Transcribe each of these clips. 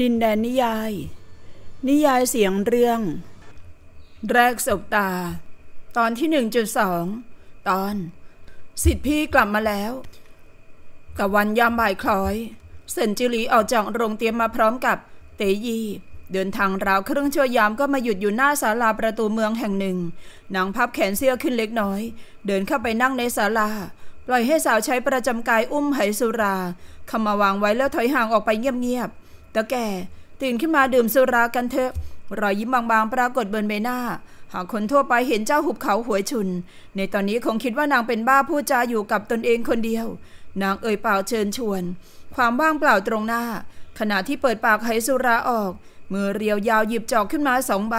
ดินแดนนิยาย นิยายเสียงเรื่อง แรกศบตา ตอนที่ 1.2 ตอน สิทธิพี่กลับมาแล้วตะวันยามบ่ายคล้อยเซนจิลีออกจากโรงเตรียมมาพร้อมกับเตยี เดินทางราวเครื่องชั่วยามก็มาหยุดอยู่หน้าศาลาประตูเมืองแห่งหนึ่งนางพับแขนเสื้อขึ้นเล็กน้อย เดินเข้าไปนั่งในศาลาปล่อยให้สาวใช้ประจำกายอุ้มไหสุราเข้ามาวางไว้แล้วถอยห่างออกไปเงียบตาแก่ตื่นขึ้นมาดื่มสุรากันเถอะรอยยิ้มบาง ๆ ปรากฏบนใบหน้า หากคนทั่วไปเห็นเจ้าหุบเขาหัวชุน ในตอนนี้คงคิดว่านางเป็นบ้าพูดจาอยู่กับตนเองคนเดียว นางเอ่ยปากเชิญชวน ความว่างเปล่าตรงหน้า ขณะที่เปิดปากไห้สุราออกมือเรียวยาวหยิบจอกขึ้นมาสองใบ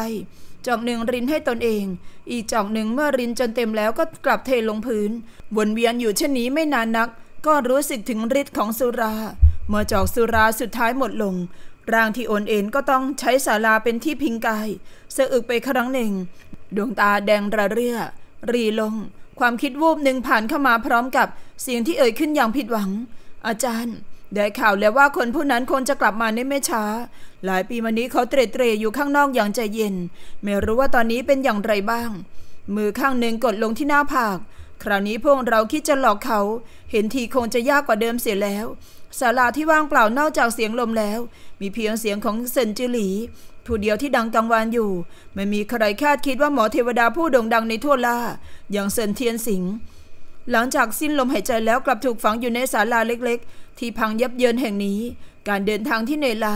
จอกหนึ่งรินให้ตนเอง อีกจอกหนึ่งเมื่อรินจนเต็มแล้วก็กลับเทลงพื้นวนเวียนอยู่เช่นนี้ไม่นานนัก ก็รู้สึกถึงฤทธิ์ของสุราเมื่อจอกสุราสุดท้ายหมดลงร่างที่โอนเอ็นก็ต้องใช้ศาลาเป็นที่พิงกาย เสะอึกไปครั้งหนึ่ง ดวงตาแดงระเรื่อ รีลง ความคิดวูบหนึ่งผ่านเข้ามาพร้อมกับ เสียงที่เอ่ยขึ้นอย่างผิดหวัง อาจารย์ ได้ข่าวแล้วว่าคนผู้นั้นคงจะกลับมาในไม่ช้า หลายปีมานี้เขาเตร่เตรอยู่ข้างนอกอย่างใจเย็น ไม่รู้ว่าตอนนี้เป็นอย่างไรบ้าง มือข้างหนึ่งกดลงที่หน้าผากคราวนี้พวกเราคิดจะหลอกเขา เห็นทีคงจะยากกว่าเดิมเสียแล้วศาลาที่ว่างเปล่านอกจากเสียงลมแล้ว มีเพียงเสียงของเซนจิหลีผู้เดียวที่ดังกลางวานอยู่ ไม่มีใครคาดคิดว่าหมอเทวดาผู้โด่งดังในทั่วล่าอย่างเซนเทียนสิง หลังจากสิ้นลมหายใจแล้วกลับถูกฝังอยู่ในศาลาเล็กๆ ที่พังยับเยินแห่งนี้ การเดินทางที่เหนื่อยล้า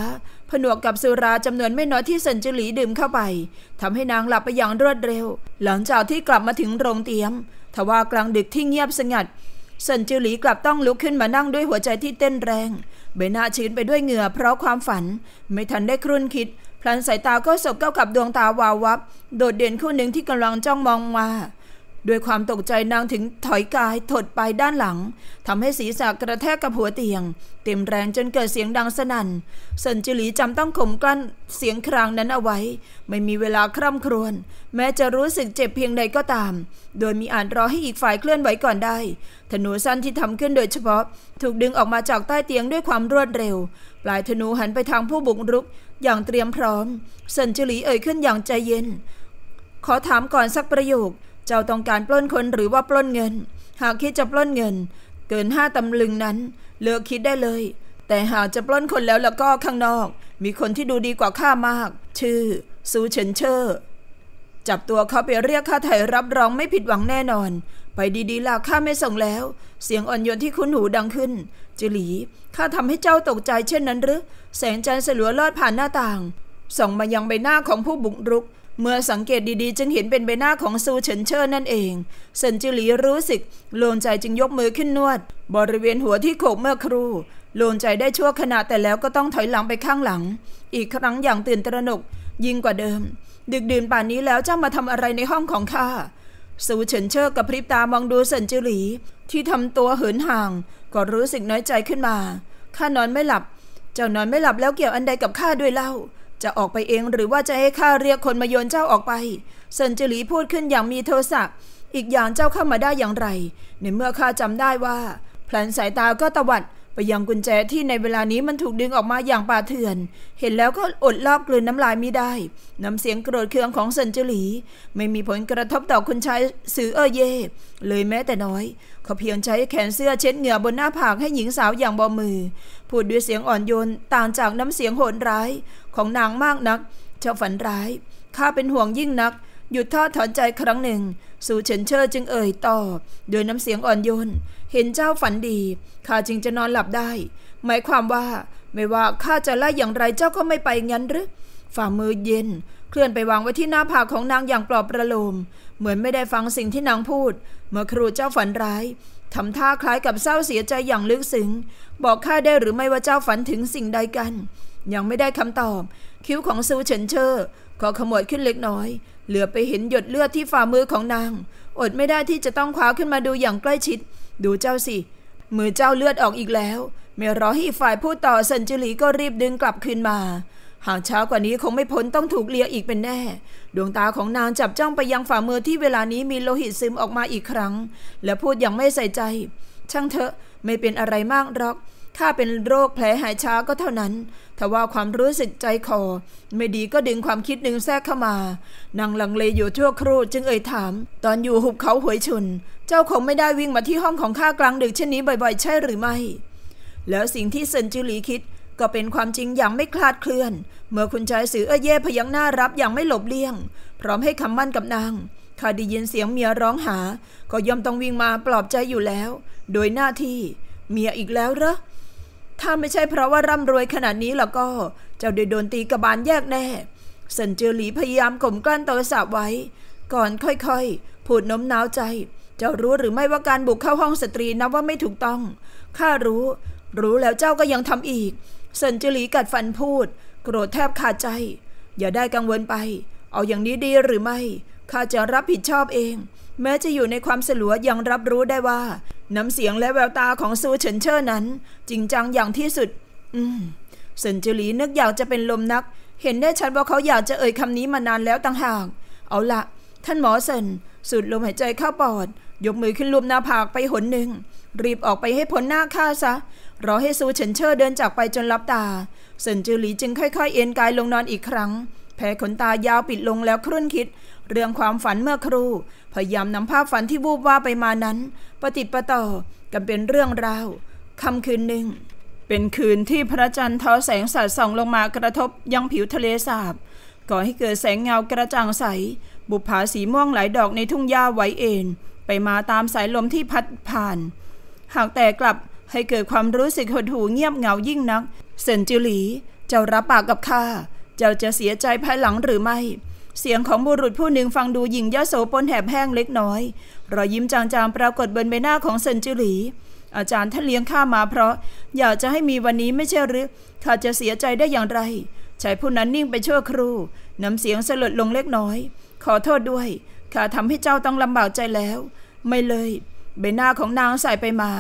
ผนวกกับสุราจำนวนไม่น้อยที่เซนจิหลีดื่มเข้าไปทำให้นางหลับไปอย่างรวดเร็ว หลังจากที่กลับมาถึงโรงเตียมทว่ากลางดึกที่เงียบสงัดเซินจิวหลีกลับต้องลุกขึ้นมานั่งด้วยหัวใจที่เต้นแรงใบหน้าชื้นไปด้วยเหงื่อเพราะความฝันไม่ทันได้ครุ่นคิด พลันสายตาก็สบเข้ากับดวงตาวาววับ โดดเด่นคู่หนึ่งที่กำลังจ้องมองมาด้วยความตกใจนางถึงถอยกาย ถดไปด้านหลังทำให้ศีรษะกระแทกกับหัวเตียง เต็มแรงจนเกิดเสียงดังสนัน่นเซนจิลีจำต้องข่มกลั้นเสียงครางนั้นเอาไว้ ไม่มีเวลาคร่ำครวญแม้จะรู้สึกเจ็บเพียงใดก็ตาม โดยมีอ่านรอให้อีกฝ่ายเคลื่อนไหวก่อนได้ธนูสั้นที่ทำขึ้นโดยเฉพาะ ถูกดึงออกมาจากใต้เตียงด้วยความรวดเร็วปลายธนูหันไปทางผู้บุกรุกอย่างเตรียมพร้อมเซนจิลีเอ่ยขึ้นอย่างใจเย็น ขอถามก่อนสักประโยคเจ้าต้องการปล้นคนหรือว่าปล้นเงิน หากคิดจะปล้นเงิน เกินห้าตำลึงนั้น เลือกคิดได้เลย แต่หากจะปล้นคนแล้วแล้วก็ข้างนอก มีคนที่ดูดีกว่าข้ามาก ชื่อซูเฉินเชอร์จับตัวเขาไปเรียกค่าไถ่รับรองไม่ผิดหวังแน่นอน ไปดีๆล่ะข้าไม่ส่งแล้ว เสียงอ่อนโยนที่คุ้นหูดังขึ้นจิหลีข้าทำให้เจ้าตกใจ เช่นนั้นหรือแสงจันทร์สลัวลอดผ่านหน้าต่าง ส่องมายังใบหน้าของผู้บุกรุกเมื่อสังเกตดีๆ จึงเห็นเป็นใบหน้าของซูเฉินเชิญนั่นเองเซินจิหลีรู้สึกโลนใจจึงยกมือขึ้นนวด บริเวณหัวที่โขกเมื่อครู่โลนใจได้ชั่วขณะแต่แล้วก็ต้องถอยหลังไปข้างหลัง อีกครั้งอย่างตื่นตระหนก ยิ่งกว่าเดิม ดึกดื่นป่านนี้แล้วเจ้ามาทำอะไรในห้องของข้าซูเฉินเชิญกับพริบตามองดูเซินจิหลีที่ทำตัวเหินห่างก็รู้สึกน้อยใจขึ้นมาข้านอนไม่หลับ เจ้านอนไม่หลับแล้วเกี่ยวอันใดกับข้าด้วยเล่าจะออกไปเองหรือว่าจะให้ข้าเรียกคนมาโยนเจ้าออกไปเซินจิหลีพูดขึ้นอย่างมีโทสะอีกอย่างเจ้าเข้ามาได้อย่างไร ในเมื่อข้าจำได้ว่าแผลนสายตาก็ตวัดไปยังกุญแจที่ในเวลานี้มันถูกดึงออกมาอย่างป่าเถื่อน เห็นแล้วก็อดลอบกลืนน้ำลายไม่ได้ น้ำเสียงโกรธเคืองของเซนจูรีไม่มีผลกระทบต่อคุณชายซือเอเย่เลยแม้แต่น้อย เขาเพียงใช้แขนเสื้อเช็ดเหงื่อบนหน้าผากให้หญิงสาวอย่างบอมือ พูดด้วยเสียงอ่อนโยนต่างจากน้ำเสียงโหดร้ายของนางมากนักเจ้าฝันร้ายข้าเป็นห่วงยิ่งนัก หยุดท่าถอนใจครั้งหนึ่งสู่เฉินเชร์จึงเอ่ยตอบด้วยน้ำเสียงอ่อนโยนเห็นเจ้าฝันดี ข้าจึงจะนอนหลับได้ หมายความว่าไม่ว่าข้าจะไล่อย่างไรเจ้าก็ไม่ไปงั้นหรือ ฝ่ามือเย็นเคลื่อนไปวางไว้ที่หน้าผากของนางอย่างปลอบประโลม เหมือนไม่ได้ฟังสิ่งที่นางพูด เมื่อครูเจ้าฝันร้ายทำท่าคล้ายกับเศร้าเสียใจอย่างลึกซึ้ง บอกข้าได้หรือไม่ว่าเจ้าฝันถึงสิ่งใดกัน ยังไม่ได้คำตอบ คิ้วของซูเฉินเชอร์ก็ขมวดขึ้นเล็กน้อย เหลือไปเห็นหยดเลือดที่ฝ่ามือของนางอดไม่ได้ที่จะต้องคว้าขึ้นมาดูอย่างใกล้ชิดดูเจ้าสิ มือเจ้าเลือดออกอีกแล้วไม่รอให้ฝ่ายพูดต่อสันจุลีก็รีบดึงกลับคืนมา หากเช้ากว่านี้คงไม่พ้นต้องถูกเลียอีกเป็นแน่ ดวงตาของนางจับจ้องไปยังฝ่ามือที่เวลานี้มีโลหิตซึมออกมาอีกครั้ง และพูดอย่างไม่ใส่ใจ ช่างเถอะไม่เป็นอะไรมากหรอกถ้าเป็นโรคแผลหายช้าก็เท่านั้นทว่าความรู้สึกใจคอ ไม่ดีก็ดึงความคิดหนึ่งแทรกเข้ามานางลังเลอยู่ชั่วครู่ จึงเอ่ยถามตอนอยู่หุบเขาหวยชุนเจ้าคงไม่ได้วิ่งมาที่ห้องของข้ากลางดึกเช่นนี้บ่อยๆใช่หรือไม่ แล้วสิ่งที่เซินจิหลีคิด ก็เป็นความจริงอย่างไม่คลาดเคลื่อน เมื่อคุณชายสือเอเย่พยังหน้ารับอย่างไม่หลบเลี่ยง พร้อมให้คำมั่นกับนางข้าได้ยินเสียงเมียร้องหา ก็ย่อมต้องวิ่งมาปลอบใจอยู่แล้ว โดยหน้าที่ เมียอีกแล้วเหรอถ้าไม่ใช่เพราะว่าร่ำรวยขนาดนี้แล้วก็ เจ้าได้โดนตีกระบาลแยกแน่เซนเจอหลีพยายามข่มกลั้นโทรศัพท์ไว้ ก่อนค่อยๆพูดน้มน้าวใจ เจ้ารู้หรือไม่ว่าการบุกเข้าห้องสตรีนับว่าไม่ถูกต้องข้ารู้ รู้แล้วเจ้าก็ยังทำอีกเซนเจอหลีกัดฟันพูด โกรธแทบขาดใจ อย่าได้กังวลไป เอาอย่างนี้ดีหรือไม่ข้าจะรับผิดชอบเอง แม้จะอยู่ในความสลัวยังรับรู้ได้ว่าน้ำเสียงและแววตาของซูเฉินเชอญนั้น จริงจังอย่างที่สุด อืมสินจือหลีนึกอยากจะเป็นลมนัก เห็นได้ชัดว่าเขาอยากจะเอ่ยคำนี้มานานแล้วต่างหาก เอาละท่านหมอเซินสูดลมหายใจเข้าปอด ยกมือขึ้นลุมหน้าผากไปหนหนึ่ง รีบออกไปให้พ้นหน้าข้าซะ รอให้ซูเฉินเชอญเดินจากไปจนลับตาสินจือหลีจึงค่อยๆ เอ็นกายลงนอนอีกครั้งแผลขนตายาวปิดลงแล้วครุ่นคิดเรื่องความฝันเมื่อครู่พยายามนำภาพฝันที่วูบว่าไปมานั้น ปฏิปะต่อกันเป็นเรื่องราวค่ำคืนหนึ่งเป็นคืนที่พระจันทร์ทอแสงสาดส่องลงมากระทบยังผิวทะเลสาบก่อให้เกิดแสงเงากระจ่างใส บุผาสีม่วงหลายดอกในทุ่งหญ้าไหวเอ็นไปมาตามสายลมที่พัดผ่าน หากแต่กลับให้เกิดความรู้สึกหดหู่เงียบเงายิ่งนัก เซนจิลีเจ้ารับปากกับข้าเจ้าจะเสียใจภายหลังหรือไม่เสียงของบุรุษผู้หนึ่งฟังดูหญิงยโสปนแหบแห้งเล็กน้อย รอยยิ้มจางๆ ปรากฏบนใบหน้าของเซนจิหลีอาจารย์ท่านเลี้ยงข้ามาเพราะ อยากจะให้มีวันนี้ไม่ใช่หรือข้าจะเสียใจได้อย่างไรชายผู้นั้นนิ่งไปชั่วครู่น้ำเสียงสลดลงเล็กน้อย ขอโทษด้วย ข้าทำให้เจ้าต้องลำบากใจแล้ว ไม่เลยใบหน้าของนางใส่ไปมา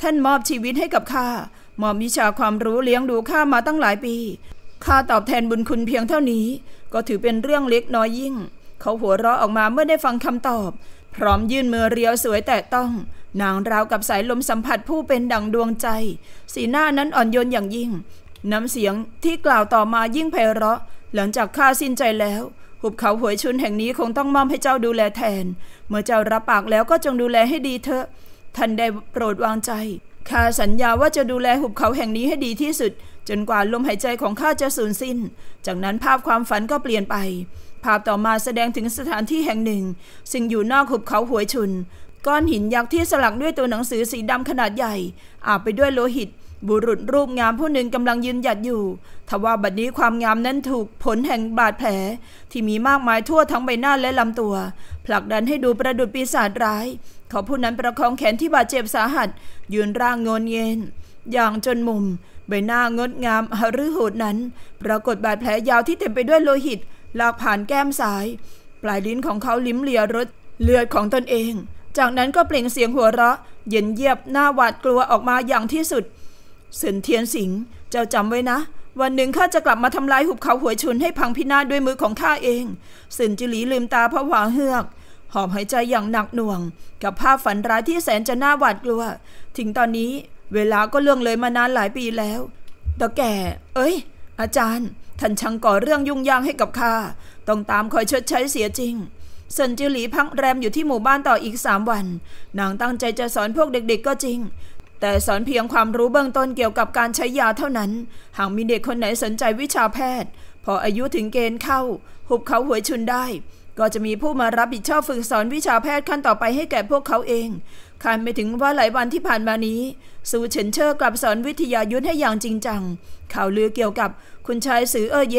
ท่านมอบชีวิตให้กับข้ามอบวิชาความรู้เลี้ยงดูข้ามาตั้งหลายปีข้าตอบแทนบุญคุณเพียงเท่านี้ก็ถือเป็นเรื่องเล็กน้อยยิ่ง เขาหัวเราะออกมาเมื่อได้ฟังคำตอบ พร้อมยื่นมือเรียวสวยแต่ต้องนางราวกับสายลมสัมผัสผู้เป็นดั่งดวงใจ สีหน้านั้นอ่อนโยนอย่างยิ่ง น้ำเสียงที่กล่าวต่อมายิ่งไพเราะหลังจากข้าสิ้นใจแล้วหุบเขาหวยชุนแห่งนี้คงต้องมอบให้เจ้าดูแลแทน เมื่อเจ้ารับปากแล้วก็จงดูแลให้ดีเถอะท่านได้โปรดวางใจข้าสัญญาว่าจะดูแลหุบเขาแห่งนี้ให้ดีที่สุดจนกว่าลมหายใจของข้าจะสูญสิ้น จากนั้นภาพความฝันก็เปลี่ยนไป ภาพต่อมาแสดงถึงสถานที่แห่งหนึ่ง ซึ่งอยู่นอกหุบเขาหวยชุน ก้อนหินยักษ์ที่สลักด้วยตัวหนังสือสีดำขนาดใหญ่ อาบไปด้วยโลหิต บุรุษรูปงามผู้หนึ่งกำลังยืนหยัดอยู่ ทว่าบัดนี้ความงามนั้นถูกผลแห่งบาดแผลที่มีมากมายทั่วทั้งใบหน้าและลำตัว ผลักดันให้ดูประดุดปีศาจร้าย เขาผู้นั้นประคองแขนที่บาดเจ็บสาหัส ยืนร่างงนเย็นอย่างจนมุมใบหน้า งดงามหฤืโหดนั้น ปรากฏบาดแผลยาวที่เต็มไปด้วยโลหิต ลากผ่านแก้มซ้าย ปลายลิ้นของเขาลิ้มเลียรสเลือดของตนเอง จากนั้นก็เปล่งเสียงหัวเราะ เย็นเยียบหน้าหวาดกลัวออกมาอย่างที่สุดเสินเทียนสิง เจ้าจำไว้นะ วันหนึ่ง ข้าจะกลับมาทำลายหุบเขาหัวชุนให้พังพินาศด้วยมือของข้าเองเสินจิหลีลืมตาพหวาเฮือก หอบหายใจอย่างหนักหน่วง กับภาพฝันร้ายที่แสนจะน่าหวาดกลัวถึงตอนนี้เวลาก็เรื่องเลยมานานหลายปีแล้วตาแก่ เอ้ย อาจารย์ ท่านช่างก่อเรื่องยุ่งยากให้กับข้า ต้องตามคอยชดใช้เสียจริงเซนจิหลีพักแรมอยู่ที่หมู่บ้านต่ออีกสามวัน นางตั้งใจจะสอนพวกเด็กๆก็จริง แต่สอนเพียงความรู้เบื้องต้นเกี่ยวกับการใช้ยาเท่านั้น หากมีเด็กคนไหนสนใจวิชาแพทย์ พออายุถึงเกณฑ์เข้า หุบเขาหวยชุนได้ ก็จะมีผู้มารับผิดชอบฝึกสอนวิชาแพทย์ขั้นต่อไปให้แก่พวกเขาเองคานไม่ถึงว่าหลายวันที่ผ่านมานี้ สูเฉินเชอร์กลับสอนวิทยายุทธให้อย่างจริง จังข่าวลือเกี่ยวกับคุณชายสือเออเย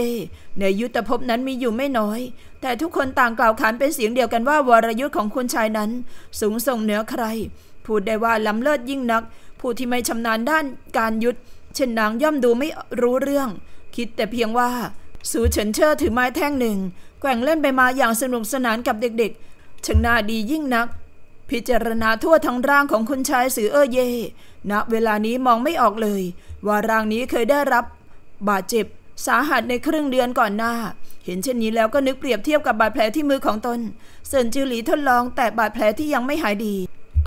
ในยุทธภพนั้นมีอยู่ไม่น้อย แต่ทุกคนต่างกล่าวขานเป็นเสียงเดียวกันว่าวรยุทธ์ของคุณชายนั้น สูง ส่ง เหนือใคร พูดได้ว่าล้ำเลิศยิ่งนัก ผู้ที่ไม่ชำนาญด้านการยุทธเช่นนางย่อมดูไม่รู้เรื่อง คิดแต่เพียงว่าสูเฉินเชอร์ถือไม้แท่งหนึ่ง แกว่งเล่นไปมาอย่างสนุกสนานกับเด็กๆ ช่างน่าดียิ่งนักพิจารณาทั่วทั้งร่างของคุณชายสือเออเยณนะเวลานี้มองไม่ออกเลยว่าร่างนี้เคยได้รับ บาดเจ็บสาหัสในครึ่งเดือนก่อนหน้า เห็นเช่นนี้แล้วก็นึกเปรียบเทียบกับบาดแผลที่มือของตนเซินจิวหลีทดลองแต่บาดแผลที่ยังไม่หายดี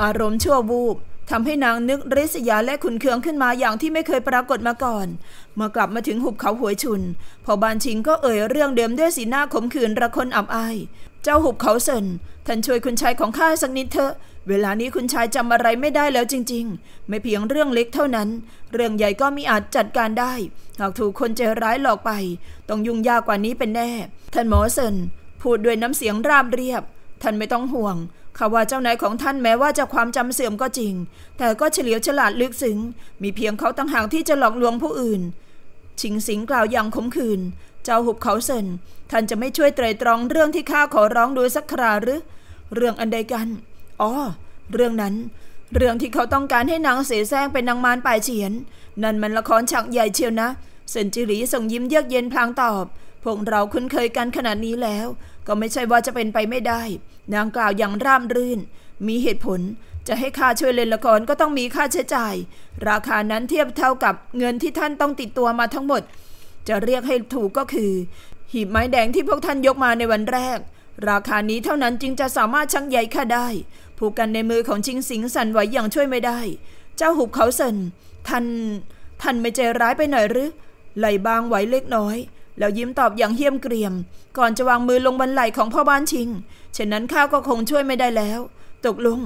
อารมณ์ชั่ววูบทำให้นางนึกริษยา และขุนเคืองขึ้นมาอย่างที่ไม่เคยปรากฏมาก่อน เมื่อกลับมาถึงหุบเขาหวยชุนพอบานชิงก็เอ่ยเรื่องเดิมด้วยสีหน้าขมขื่นระคนอับอายเจ้าหุบเขาเซินท่านช่วยคุณชายของข้าสักนิดเถอะ เวลานี้คุณชายจำอะไรไม่ได้แล้วจริง ๆ ไม่เพียงเรื่องเล็กเท่านั้น เรื่องใหญ่ก็มิอาจจัดการได้ หากถูกคนเจร้ายหลอกไป ต้องยุ่งยากกว่านี้เป็นแน่ ท่านหมอเซินพูดด้วยน้ำเสียงราบเรียบ ท่านไม่ต้องห่วงข่าว่าเจ้านายของท่านแม้ว่าจะความจำเสื่อมก็จริง แต่ก็เฉลียวฉลาดลึกซึ้งมีเพียงเขาต่างหากที่จะหลอกลวงผู้อื่น ชิงสิงกล่าวอย่างขมขื่นจ้าหุบเขาเซนท่านจะไม่ช่วยไตรตรองเรื่องที่ข้าขอร้องดูสักคราหรือเรื่องอันใดกันอ๋อเรื่องนั้น เรื่องที่เขาต้องการให้นางเสแสร้งเป็นนางมารปลายเฉียน นั่นมันละครฉากใหญ่เชียวนะเซนจิรีส่งยิ้มเยือกเย็นพลางตอบพวกเราคุ้นเคยกันขนาดนี้แล้ว ก็ไม่ใช่ว่าจะเป็นไปไม่ได้ นางกล่าวอย่างร่มรื่น มีเหตุผลจะให้ข้าช่วยเล่นละครก็ต้องมีค่าใช้จ่าย ราคานั้นเทียบเท่ากับเงินที่ท่านต้องติดตัวมาทั้งหมดจะเรียกให้ถูกก็คือหีบไม้แดงที่พวกท่านยกมาในวันแรก ราคานี้เท่านั้นจึงจะสามารถชั่งใหญ่ข้าได้ ผูกกันในมือของชิงสิงสันไหวอย่างช่วยไม่ได้ เจ้าหุบเขาเซินท่าน ท่านไม่ใจร้ายไปหน่อยหรือไหลบางไหวเล็กน้อย แล้วยิ้มตอบอย่างเฮี้ยมเกรียม ก่อนจะวางมือลงบนไหล่ของพ่อบ้านชิงเช่นนั้นข้าก็คงช่วยไม่ได้แล้ว ตกลง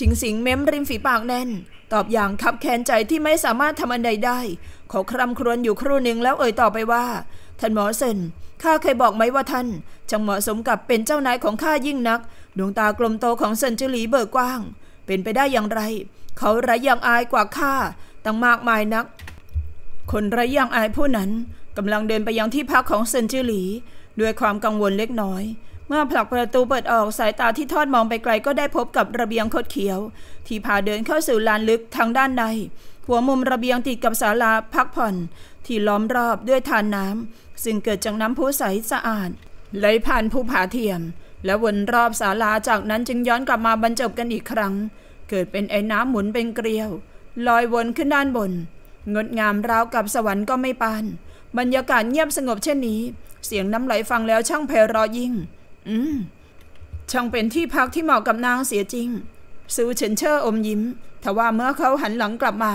ชิงสิงเม้มริมฝีปากแน่น ตอบอย่างคับแค้นใจที่ไม่สามารถทำอันใดได้ ขอคร่ำครวญอยู่ครู่หนึ่งแล้วเอ่ยต่อไปว่าท่านหมอเซนข้าเคยบอกไหมว่าท่านจังเหมาะสมกับเป็นเจ้านายของข้ายิ่งนักดวงตากลมโตของเซนจูลีเบิกกว้าง เป็นไปได้อย่างไร เขาไรอยางอายกว่าข้าตั้งมากมายนัก คนไรอยางอายผู้นั้นกำลังเดินไปยังที่พักของเซนจูลีด้วยความกังวลเล็กน้อยเมื่อผลักประตูเปิดออกสายตาที่ทอดมองไปไกลก็ได้พบกับระเบียงคดเขียว ที่พาเดินเข้าสู่ลานลึกทางด้านใน หัวมุมระเบียงติดกับศาลาพักผ่อนที่ล้อมรอบด้วยทานน้ำซึ่งเกิดจากน้ำพุใสสะอาด ไหลผ่านภูผาเทียม และวนรอบศาลาจากนั้นจึงย้อนกลับมาบรรจบกันอีกครั้ง เกิดเป็นไอ้น้ำหมุนเป็นเกลียวลอยวนขึ้นด้านบน งดงามราวกับสวรรค์ก็ไม่ปานบรรยากาศเงียบสงบเช่นนี้ เสียงน้ำไหลฟังแล้วช่างไพเราะยิ่งอืม ช่างเป็นที่พักที่เหมาะกับนางเสียจริง ซูเฉินเชอร์อมยิ้มทว่าเมื่อเขาหันหลังกลับมา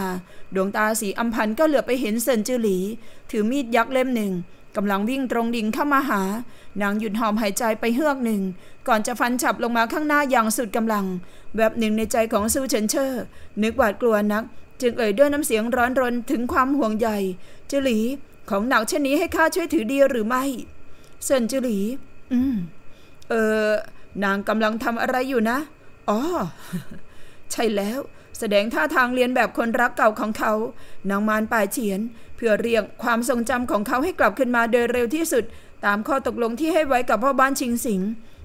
ดวงตาสีอัมพัน ก็เหลือไปเห็นเซินจือหลี ถือมีดยักษ์เล่มหนึ่งกำลังวิ่งตรงดิ่งเข้ามาหา นางหยุดหอมหายใจไปเฮือกหนึ่ง ก่อนจะฟันฉับลงมาข้างหน้าอย่างสุดกำลัง แบบหนึ่งในใจของซูเฉินเชอร์นึกหวาดกลัวนัก จึงเอ่ยด้วยน้ำเสียงร้อนรนถึงความห่วงใยจือหลี ของหนักเช่นนี้ให้ข้าช่วยถือดีหรือไม่เซินจือหลี อืมเออ นางกำลังทำอะไรอยู่นะอ๋อใช่แล้ว แสดงท่าทางเรียนแบบคนรักเก่าของเขา นางมานปลายเฉียน เพื่อเรียงความทรงจำของเขาให้กลับขึ้นมาโดยเร็วที่สุด ตามข้อตกลงที่ให้ไว้กับพ่อบ้านชิงสิง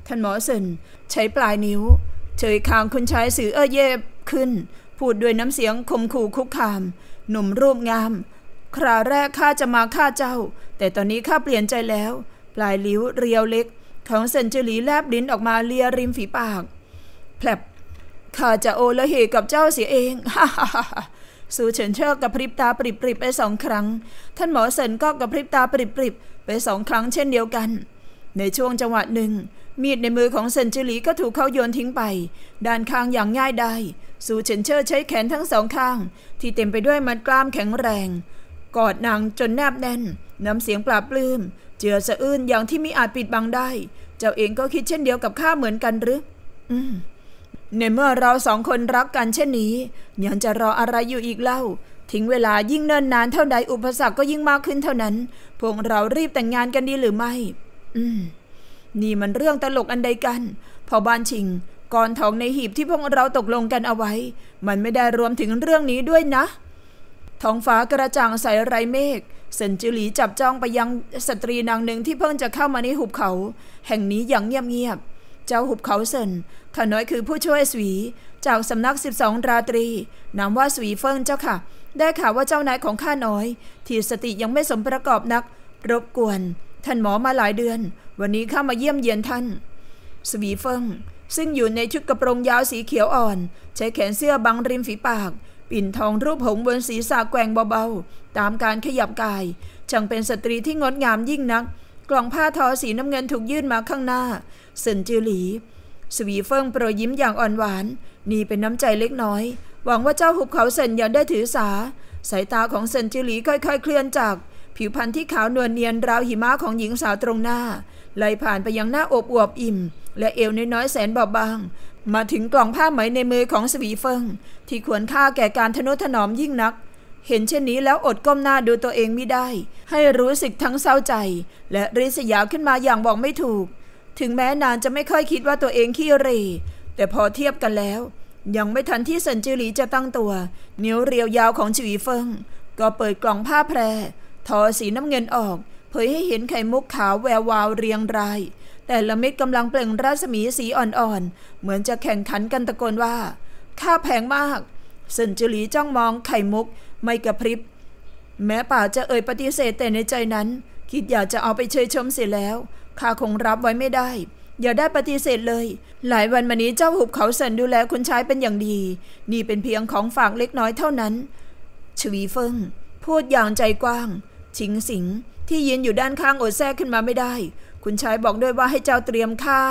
ท่านหมอเซินใช้ปลายนิ้ว เฉยคางคุณชายสือ เอเยบขึ้น พูดด้วยน้ำเสียงคมขู่คุกคาม หนุ่มรูปงาม คราแรกข้าจะมาฆ่าเจ้า แต่ตอนนี้ข้าเปลี่ยนใจแล้ว ปลายลิ้วเรียวเล็กของเซนจูรีแลบลิ้นออกมาเลียริมฝีปากแผลบข้าจะโอละเหกับเจ้าเสียเองฮ่าฮ่าฮ่าูเฉินเชิดกับพริบตาปริบปริบไปสองครั้ง ท่านหมอเซินก็กับพริบตาปริบปริบไปสองครั้งเช่นเดียวกัน ในช่วงจังหวะหนึ่ง มีดในมือของเซนจิลีก็ถูกเขาโยนทิ้งไป ด้านข้างอย่างง่ายดายูเฉินเชิดใช้แขนทั้งสองข้าง ที่เต็มไปด้วยมัดกล้ามแข็งแรงกอดนางจนแนบแน่นน้ำเสียงปราบปลื้มเจือสะอื้นอย่างที่มิอาจปิดบังได้ เจ้าเองก็คิดเช่นเดียวกับข้าเหมือนกันหรืออืม ในเมื่อเราสองคนรักกันเช่นนี้ยังจะรออะไรอยู่อีกเล่า ทิ้งเวลายิ่งเนิ่นนานเท่าใดอุปสรรคก็ยิ่งมากขึ้นเท่านั้น พวกเรารีบแต่งงานกันดีหรือไม่ อืม นี่มันเรื่องตลกอันใดกัน พอบ้านชิงก่อนทองในหีบที่พวกเราตกลงกันเอาไว้ มันไม่ได้รวมถึงเรื่องนี้ด้วยนะท้องฟ้ากระจ่างใสไรเมฆเซนจิลีจับจ้องไปยังสตรีนางหนึ่งที่เพิ่งจะเข้ามาในหุบเขา แห่งนี้อย่างเงียบๆ เจ้าหุบเขาเซน ข้าน้อยคือผู้ช่วยสวีจากสำนัก12ราตรี นามว่าสวีเฟิงเจ้าค่ะ ได้ข่าวว่าเจ้านายของข้าน้อยที่สติยังไม่สมประกอบนัก รบกวนท่านหมอมาหลายเดือน วันนี้ข้ามาเยี่ยมเยียนท่าน สวีเฟิงซึ่งอยู่ในชุดกระโปรงยาวสีเขียวอ่อน ใช้แขนเสื้อบังริมฝีปาก ปิ่นทองรูปหงบนศีรษะแกว่งเบาตามการขยับกายช่างเป็นสตรีที่งดงามยิ่งนัก กล่องผ้าทอสีน้ำเงินถูกยื่นมาข้างหน้า เซินจือหลี สวีเฟิงโปรยยิ้มอย่างอ่อนหวาน นี่เป็นน้ำใจเล็กน้อย หวังว่าเจ้าหุบเขาเซินยันได้ถือสา สายตาของเซินจือหลีค่อยๆเคลื่อนจาก ผิวพรรณที่ขาวนวลเนียนราวหิมะของหญิงสาวตรงหน้า ไหลผ่านไปยังหน้าอบอวบอิ่ม และเอวน้อยๆแสนเบาบบาง มาถึงกล่องผ้าไหมในมือของสวีเฟิงที่ควรค่าแก่การทนุถนอมยิ่งนักเห็นเช่นนี้แล้วอดก้มหน้าดูตัวเองไม่ได้ ให้รู้สึกทั้งเศร้าใจและริษยาขึ้นมาอย่างบอกไม่ถูก ถึงแม้นานจะไม่ค่อยคิดว่าตัวเองขี้เรแต่พอเทียบกันแล้ว ยังไม่ทันที่เซนจิลีจะตั้งตัว นิ้วเรียวยาวของจิวีเฟิงก็เปิดกล่องผ้าแพร ทอสีน้ำเงินออก เผยให้เห็นไข่มุกขาวแวววาวเรียงราย แต่ละเม็ดกำลังเปล่งรัศมีสีอ่อนๆ เหมือนจะแข่งขันกันตะโกนว่า ข้าแพงมากเซนจิลีจ้องมองไข่มุกไม่กระพริบ แม้ป่าจะเอ่ยปฏิเสธแต่ในใจนั้น คิดอยากจะเอาไปเชยชมเสียแล้วข้าคงรับไว้ไม่ได้ อย่าได้ปฏิเสธเลย หลายวันมานี้เจ้าหุบเขาสันดูแลคุณชายเป็นอย่างดี นี่เป็นเพียงของฝากเล็กน้อยเท่านั้น ชวีเฟิงพูดอย่างใจกว้าง ชิงสิง ที่ยืนอยู่ด้านข้างอดแทรกขึ้นมาไม่ได้ คุณชายบอกด้วยว่าให้เจ้าเตรียมข้า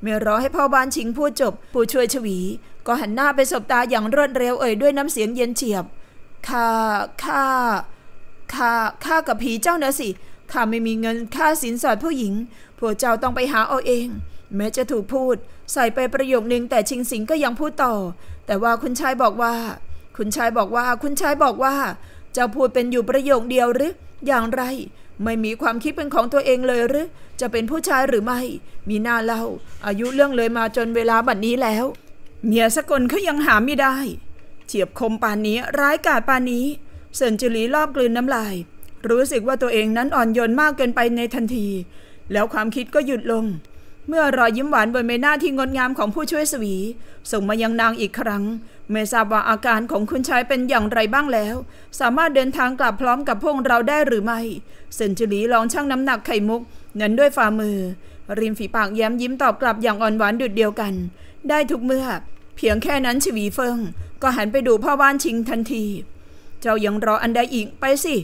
เมื่อรอให้พ่อบ้านชิงพูดจบ ผู้ช่วยชวี ก็หันหน้าไปสบตาอย่างรวดเร็วเอ่ยด้วยน้ำเสียงเย็นเฉียบข้าข้า ข้า ข้ากับผีเจ้าเนะสิข้าไม่มีเงินค่าสินสอดผู้หญิงพวกเจ้าต้องไปหาเอาเอง แม้จะถูกพูด ใส่ไปประโยคนึงแต่ชิงสิงก็ยังพูดต่อ แต่ว่าคุณชายบอกว่า คุณชายบอกว่า คุณชายบอกว่าเจ้าพูดเป็นอยู่ประโยคเดียวหรือ อย่างไร ไม่มีความคิดเป็นของตัวเองเลยหรือ จะเป็นผู้ชายหรือไม่ มีหน้าเล่า อายุเรื่องเลยมาจนเวลาบัดนนี้แล้ว เมียสกลเขายังหาไม่ได้เฉียบคมปานนี้ร้ายกาจปานนี้เซนจิลีรอบกลืนน้ำลาย รู้สึกว่าตัวเองนั้นอ่อนโยนมากเกินไปในทันที แล้วความคิดก็หยุดลง เมื่อรอยยิ้มหวานบนใบหน้าที่งดงามของผู้ช่วยสวี ส่งมายังนางอีกครั้ง ไม่ทราบว่าอาการของคุณชายเป็นอย่างไรบ้างแล้ว สามารถเดินทางกลับพร้อมกับพวกเราได้หรือไม่เซนจิลีลองชั่งน้ำหนักไข่มุกนั้นด้วยฝ่ามือ ริมฝีปากแย้มยิ้มตอบกลับอย่างอ่อนหวานดุดเดียวกัน ได้ทุกเมื่อ เพียงแค่นั้นชวีเฟิงก็หันไปดูพ่อบ้านชิงทันที เจ้ายังรออันใดอีกไปสิ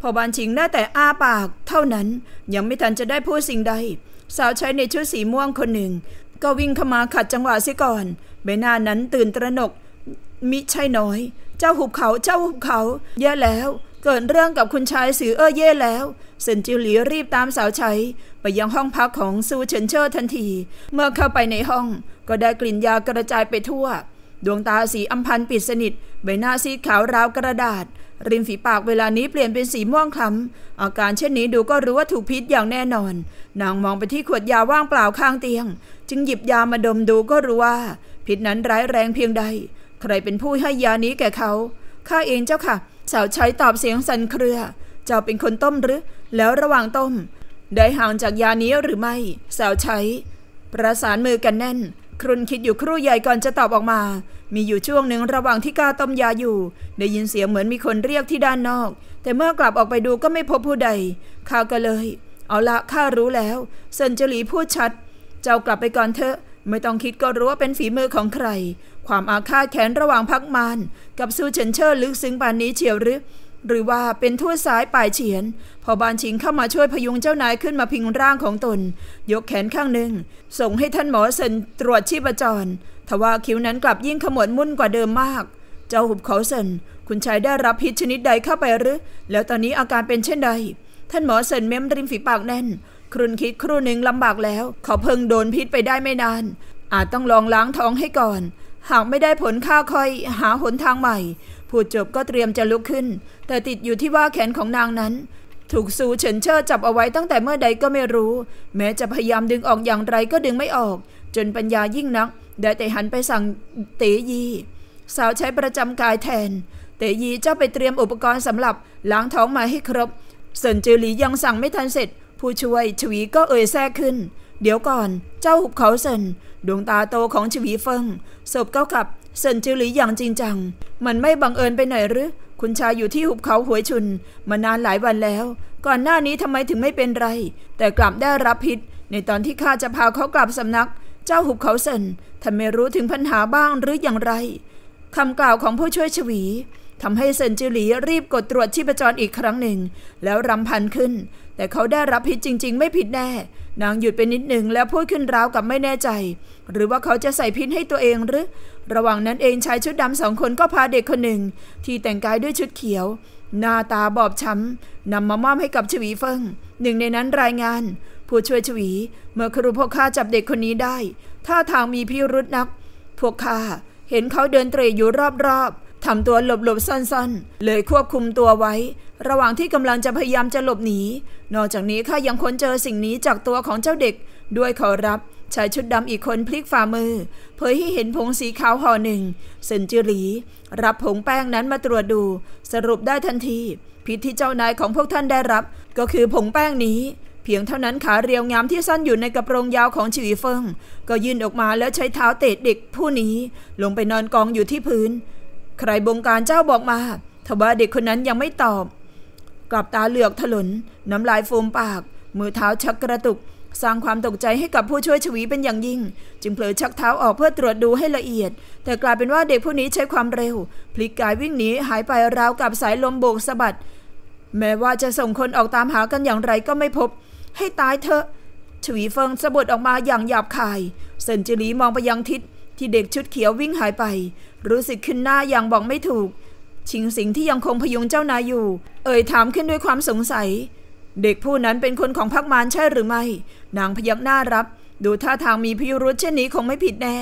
พ่อบ้านชิงได้แต่อ้าปากเท่านั้น ยังไม่ทันจะได้พูดสิ่งใด สาวใช้ในชุดสีม่วงคนหนึ่ง ก็วิ่งเข้ามาขัดจังหวะซิก่อน ใบหน้านั้นตื่นตระหนก มิใช่น้อย เจ้าหุบเขาเจ้าหุบเขาแย่แล้ว เกิดเรื่องกับคุณชายสือ เออเย่แล้วเซินจิวหลีรีบตามสาวใช้ ไปยังห้องพักของซูเฉินเชอร์ทันที เมื่อเข้าไปในห้องก็ได้กลิ่นยากระจายไปทั่วดวงตาสีอัมพันปิดสนิท ใบหน้าซีดขาวราวกระดาษ ริมฝีปากเวลานี้เปลี่ยนเป็นสีม่วงคล้ำอาการเช่นนี้ดูก็รู้ว่าถูกพิษอย่างแน่นอน นางมองไปที่ขวดยาว่างเปล่าข้างเตียง จึงหยิบยามาดมดูก็รู้ว่าพิษนั้นร้ายแรงเพียงใด ใครเป็นผู้ให้ยานี้แก่เขา ข้าเองเจ้าค่ะสาวใช้ตอบเสียงสั่นเครือ เจ้าเป็นคนต้มหรือ แล้วระหว่างต้ม ได้ห่างจากยานี้หรือไม่สาวใช้ ประสานมือกันแน่นครุนคิดอยู่ครู่ใหญ่ก่อนจะตอบออกมา มีอยู่ช่วงหนึ่งระหว่างที่กาต้มยาอยู่ได้ยินเสียงเหมือนมีคนเรียกที่ด้านนอก แต่เมื่อกลับออกไปดูก็ไม่พบผู้ใดข้าก็เลย เอาละข้ารู้แล้วเซินเจลีพูดชัด เจ้ากลับไปก่อนเถอะไม่ต้องคิดก็รู้ว่าเป็นฝีมือของใคร ความอาฆาตแค้นระหว่างพักมานกับซูเฉินเชอร์ลึกซึ้งปานนี้เฉียวหรือหรือว่าเป็นทั่วสายปลายเฉียนพอบานชิงเข้ามาช่วยพยุงเจ้านายขึ้นมาพิงร่างของตน ยกแขนข้างหนึ่ง ส่งให้ท่านหมอเซนตรวจชีพจรทว่าคิ้วนั้นกลับยิ่งขมวดมุ่นกว่าเดิมมาก เจ้าหุบเขา เซนคุณชายได้รับพิษชนิดใดเข้าไปหรือแล้วตอนนี้อาการเป็นเช่นใด ท่านหมอเซนเม้มริมฝีปากแน่น ครุนคิดครู่หนึ่งลำบากแล้วเขาเพิ่งโดนพิษไปได้ไม่นาน อาจต้องลองล้างท้องให้ก่อน หากไม่ได้ผลข้าค่อยหาหนทางใหม่พูดจบก็เตรียมจะลุกขึ้น แต่ติดอยู่ที่ว่าแขนของนางนั้น ถูกซูเฉินเชอร์จับเอาไว้ตั้งแต่เมื่อใดก็ไม่รู้ แม้จะพยายามดึงออกอย่างไรก็ดึงไม่ออก จนปัญญายิ่งนัก ได้แต่หันไปสั่งเตยี สาวใช้ประจำกายแทนเตยีเจ้าไปเตรียมอุปกรณ์สำหรับล้างท้องมาให้ครบเซินจือหลียังสั่งไม่ทันเสร็จ ผู้ช่วยชวีก็เอ่ยแทรกขึ้น เดี๋ยวก่อน เจ้าหุบเขาเซินดวงตาโตของชวีเฟิงศพเก้ากับเซินจือหลีอย่างจริงจัง มันไม่บังเอิญไปหน่อยหรือ คุณชายอยู่ที่หุบเขาหวยชุน มานานหลายวันแล้ว ก่อนหน้านี้ทำไมถึงไม่เป็นไร แต่กลับได้รับพิษ ในตอนที่ข้าจะพาเขากลับสำนัก เจ้าหุบเขาเซินท่านไม่รู้ถึงปัญหาบ้างหรืออย่างไรคำกล่าวของผู้ช่วยชวีทำให้เซนจิหลีรีบกดตรวจชีพจรอีกครั้งหนึ่ง แล้วรำพันขึ้น แต่เขาได้รับพิษจริง ๆ ไม่ผิดแน่ นางหยุดไปนิดหนึ่งแล้วพูดขึ้นราวกับไม่แน่ใจ หรือว่าเขาจะใส่พิษให้ตัวเองหรือระหว่างนั้นเองชายชุดดำสองคนก็พาเด็กคนหนึ่ง ที่แต่งกายด้วยชุดเขียว หน้าตาบอบช้ำนำมามอบให้กับชวีเฟิงหนึ่งในนั้นรายงาน ผู้ช่วยชวีเมื่อครูพวกข้าจับเด็กคนนี้ได้ท่าทางมีพิรุษนัก พวกข้าเห็นเขาเดินเตร่อยู่รอบๆทำตัวหลบๆซ่อนๆ เลยควบคุมตัวไว้ ระหว่างที่กำลังจะพยายามจะหลบหนีนอกจากนี้ข้ายังค้นเจอสิ่งนี้จากตัวของเจ้าเด็กด้วยขอรับชายชุดดำอีกคนพลิกฝ่ามือเผยให้เห็นผงสีขาวห่อหนึ่งเซินจือหลีรับผงแป้งนั้นมาตรวจดู สรุปได้ทันที พิษที่เจ้านายของพวกท่านได้รับ ก็คือผงแป้งนี้ เพียงเท่านั้นขาเรียวงามที่สั้นอยู่ในกระโปรงยาวของฉิวีเฟิงก็ยื่นออกมาแล้วใช้เท้าเตะเด็กผู้นี้ ลงไปนอนกองอยู่ที่พื้น ใครบงการเจ้าบอกมาทว่าเด็กคนนั้นยังไม่ตอบกลับตาเหลือกถลนน้ำลายฟูมปาก มือเท้าชักกระตุกสร้างความตกใจให้กับผู้ช่วยชวีเป็นอย่างยิ่ง จึงเผลอชักเท้าออกเพื่อตรวจดูให้ละเอียด แต่กลายเป็นว่าเด็กผู้นี้ใช้ความเร็ว พลิกกายวิ่งหนีหายไปราวกับสายลมโบกสะบัดแม้ว่าจะส่งคนออกตามหากันอย่างไรก็ไม่พบ ให้ตายเถอะชวีเฟิงสะบัดออกมาอย่างหยาบคายเซนจิลีมองไปยังทิศที่เด็กชุดเขียววิ่งหายไป รู้สึกขึ้นหน้าอย่างบอกไม่ถูกชิงสิงที่ยังคงพยุงเจ้านายอยู่ เอ่ยถามขึ้นด้วยความสงสัยเด็กผู้นั้นเป็นคนของพักมานใช่หรือไม่ นางพยักหน้ารับ ดูท่าทางมีพิรุษเช่นนี้คงไม่ผิดแน่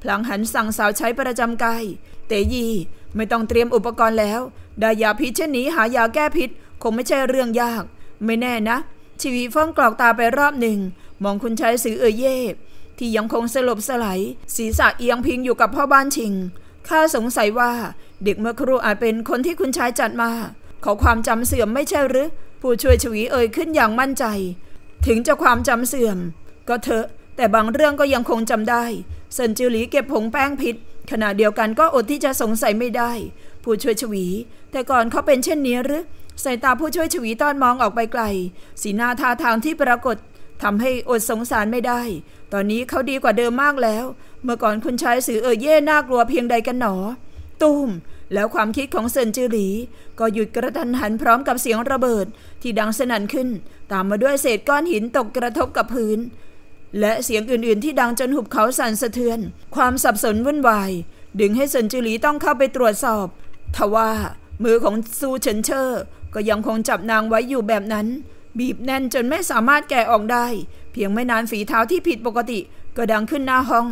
พลังหันสั่งสาวใช้ประจำกาย เตยี ไม่ต้องเตรียมอุปกรณ์แล้วได้ยาพิษเช่นนี้หายาแก้พิษคงไม่ใช่เรื่องยาก ไม่แน่นะ ชีวีฟ้องกรอกตาไปรอบหนึ่ง มองคุณชายสือเอเย่ที่ยังคงสลบสลายศีรษะเอียงพิงอยู่กับพ่อบ้านชิง ข้าสงสัยว่า เด็กเมื่อครู่อาจเป็นคนที่คุณชายจัดมา ขอความจำเสื่อมไม่ใช่หรือผู้ช่วยชวีเอ่ยขึ้นอย่างมั่นใจ ถึงจะความจำเสื่อม ก็เถอะ แต่บางเรื่องก็ยังคงจำได้เซินจิวหลีเก็บผงแป้งพิษขณะเดียวกันก็อดที่จะสงสัยไม่ได้ ผู้ช่วยชวี แต่ก่อนเขาเป็นเช่นนี้หรือสายตาผู้ช่วยชวีตอนมองออกไปไกลสีหน้าท่าทางที่ปรากฏทำให้อดสงสารไม่ได้ ตอนนี้เขาดีกว่าเดิมมากแล้ว เมื่อก่อนคุณชายสือเอยเย่น่ากลัวเพียงใดกันหนอตุ้มแล้วความคิดของเซินจือหลีก็หยุดกระทันหันพร้อมกับเสียงระเบิด ที่ดังสนั่นขึ้น ตามมาด้วยเศษก้อนหินตกกระทบกับพื้น และเสียงอื่นๆที่ดังจนหุบเขาสั่นสะเทือน ความสับสนวุ่นวาย ดึงให้เซินจือหลีต้องเข้าไปตรวจสอบทว่ามือของซูเฉินเชอร์ก็ยังคงจับนางไว้อยู่แบบนั้น บีบแน่นจนไม่สามารถแกะออกได้ เพียงไม่นานฝีเท้าที่ผิดปกติ ก็ดังขึ้นหน้าห้อง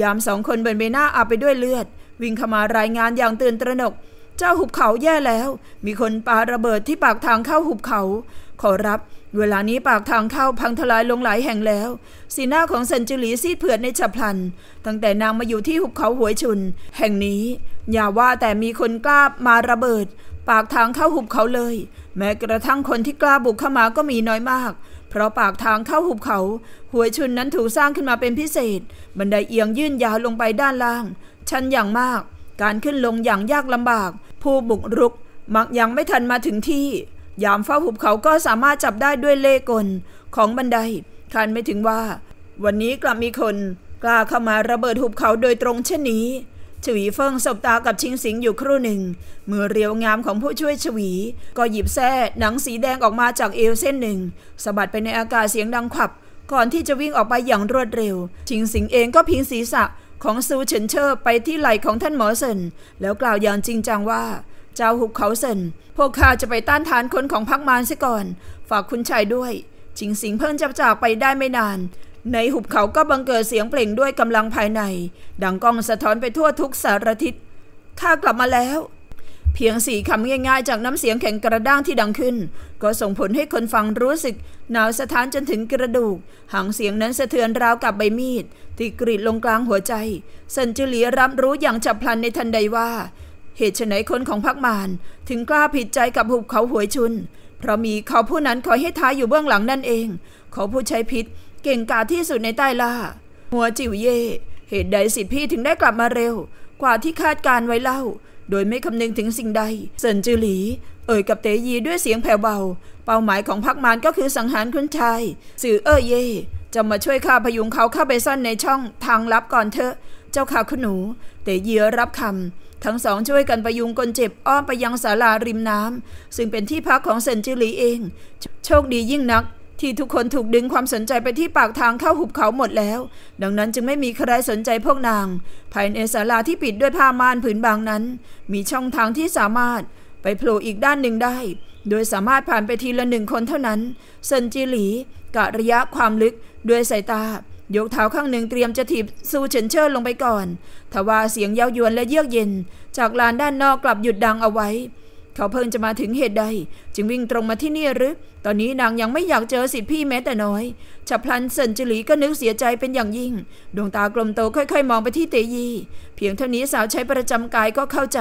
ยามสองคนบนใบหน้าอาบไปด้วยเลือดวิ่งเข้ามารายงานอย่างตื่นตระหนก เจ้าหุบเขาแย่แล้ว มีคนปาระเบิดที่ปากทางเข้าหุบเขา ขอรับ เวลานี้ปากทางเข้าพังทลายลงหลายแห่งแล้ว สีหน้าของเซนจิลีซีดเผือดในฉับพลัน ตั้งแต่นางมาอยู่ที่หุบเขาหวยชุน แห่งนี้ อย่าว่าแต่มีคนกล้ามาระเบิด ปากทางเข้าหุบเขาเลย แม้กระทั่งคนที่กล้าบุกเข้ามาก็มีน้อยมาก เพราะปากทางเข้าหุบเขาหวยชุนนั้นถูกสร้างขึ้นมาเป็นพิเศษบันไดเอียงยื่นยาวลงไปด้านล่างฉันอย่างมาก การขึ้นลงอย่างยากลำบาก ผู้บุกรุกมักยังไม่ทันมาถึงที่ ยามเฝ้าหุบเขาก็สามารถจับได้ด้วยเล่กลของบันไดคาดไม่ถึงว่า วันนี้กลับมีคน กล้าเข้ามาระเบิดหุบเขาโดยตรง เช่นนี้ชวีเฟิงสบตากับชิงสิงอยู่ครู่หนึ่ง มือเรียวงามของผู้ช่วยชวี ก็หยิบแส้หนังสีแดงออกมาจากเอวเส้นหนึ่งสะบัดไปในอากาศเสียงดังขับ ก่อนที่จะวิ่งออกไปอย่างรวดเร็ว ชิงสิงเองก็พิงศีรษะของซูเฉินเชอร์ไปที่ไหล่ของท่านหมอเซินแล้วกล่าวอย่างจริงจังว่า เจ้าหุบเขาเซินพวกข้าจะไปต้านทาน คน ของพักมารซะก่อน ฝากคุณชายด้วยจิงสิงเพิ่งจะจากไปได้ไม่นาน ในหุบเขาก็บังเกิดเสียงเพลงด้วยกำลังภายใน ดังก้องสะท้อนไปทั่วทุกสารทิศข้ากลับมาแล้วเพียงสี่คำง่าย ๆจากน้ำเสียงแข็งกระด้างที่ดังขึ้น ก็ส่งผลให้คนฟังรู้สึก หนาวสะท้านจนถึงกระดูกหางเสียงนั้นสะเทือนราวกับใบมีด ที่กรีดลงกลางหัวใจสันจุลีรับรู้อย่างฉับพลันในทันใดว่า เหตุไฉนคนของพักมานถึงกล้าผิดใจกับหุบเขาหวยชุน เพราะมีเขาผู้นั้นคอยให้ท้ายอยู่เบื้องหลังนั่นเอง เขาผู้ใช้พิษเก่งกาจที่สุดในใต้ล่าหัวจิ๋วเย่เหตุใดสิพี่ถึงได้กลับมาเร็ว กว่าที่คาดการไว้เล่าโดยไม่คำนึงถึงสิ่งใด เซินจือหลีเอ่ยกับเตยีด้วยเสียงแผ่วเบา เป้าหมายของพรรคมานก็คือสังหารคุณชายสื่อเอ่ยเย่จะมาช่วยข้าพยุงเขาเข้าไปซ่อนในช่องทางลับก่อนเถอะ เจ้าข่าณหนู เตยีรับคำ ทั้งสองช่วยกันประยุงคนเจ็บอ้อมไปยังศาลาริมน้ำซึ่งเป็นที่พักของเซนจือหลีเอง โชคดียิ่งนักที่ทุกคนถูกดึงความสนใจไปที่ปากทางเข้าหุบเขาหมดแล้ว ดังนั้นจึงไม่มีใครสนใจพวกนาง ภายในศาลาที่ปิดด้วยผ้าม่านผืนบางนั้น มีช่องทางที่สามารถไปโผล่อีกด้านหนึ่งได้ โดยสามารถผ่านไปทีละหนึ่งคนเท่านั้นเซนจิหลีกะระยะความลึกด้วยสายตายกเท้าข้างหนึ่งเตรียมจะถีบซูเฉินเชิดลงไปก่อนทว่าเสียงเย้ายวนและเยือกเย็นจากลานด้านนอกกลับหยุดดังเอาไว้เขาเพิ่งจะมาถึงเหตุใด จึงวิ่งตรงมาที่นี่หรือตอนนี้นางยังไม่อยากเจอสิทธิพี่แม้แต่น้อยฉับพลันเซินจิหลีก็นึกเสียใจเป็นอย่างยิ่ง ดวงตากลมโต ค่อยๆ มองไปที่เตยีเพียงเท่านี้สาวใช้ประจำกายก็เข้าใจ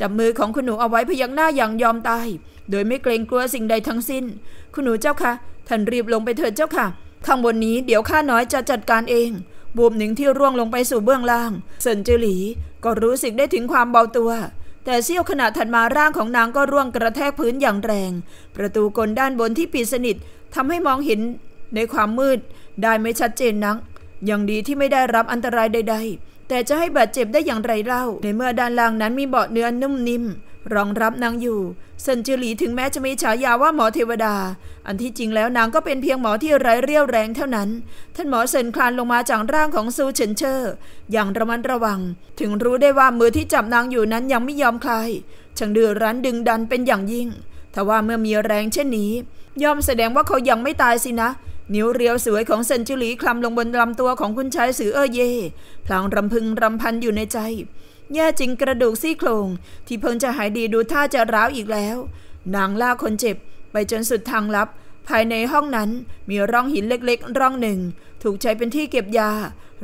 จับมือของคุณหนูเอาไว้พยักหน้าอย่างยอมตาย โดยไม่เกรงกลัวสิ่งใดทั้งสิ้นคุณหนูเจ้าคะท่านรีบลงไปเถิดเจ้าค่ะ ข้างบนนี้เดี๋ยวข้าน้อยจะจัดการเองบูมหนึ่งที่ร่วงลงไปสู่เบื้องล่างเซินจิหลีก็รู้สึกได้ถึงความเบาตัวแต่เสี้ยวขณะถัดมาร่างของนางก็ร่วงกระแทกพื้นอย่างแรง ประตูกลด้านบนที่ปิดสนิททำให้มองเห็นในความมืด ได้ไม่ชัดเจนนัก ยังดีที่ไม่ได้รับอันตรายใด ๆ แต่จะให้บาดเจ็บได้อย่างไรเล่า ในเมื่อด้านล่างนั้นมีเบาะเนื้อนุ่มนิ่มรองรับนางอยู่ เซนจิหลีถึงแม้จะมีฉายาว่าหมอเทวดา อันที่จริงแล้วนางก็เป็นเพียงหมอที่ไร้เรี่ยวแรงเท่านั้นท่านหมอเซนคลานลงมาจากร่างของซูเฉินเชอร์อย่างระมัดระวัง ถึงรู้ได้ว่ามือที่จับนางอยู่นั้นยังไม่ยอมคลายช่างเดือดรั้นดึงดันเป็นอย่างยิ่งทว่าเมื่อมีแรงเช่นนี้ ย่อมแสดงว่าเขายังไม่ตายสินะ นิ้วเรียวสวยของเซนจิลีคลำลงบนลำตัวของคุณชายสือเอเย่พลางรำพึงรำพันอยู่ในใจแย่จริงกระดูกซี่โครง ที่เพิ่งจะหายดีดูท่าจะร้าวอีกแล้ว นางลากคนเจ็บ ไปจนสุดทางลับ ภายในห้องนั้นมีร่องหินเล็กๆ ร่องหนึ่งถูกใช้เป็นที่เก็บยา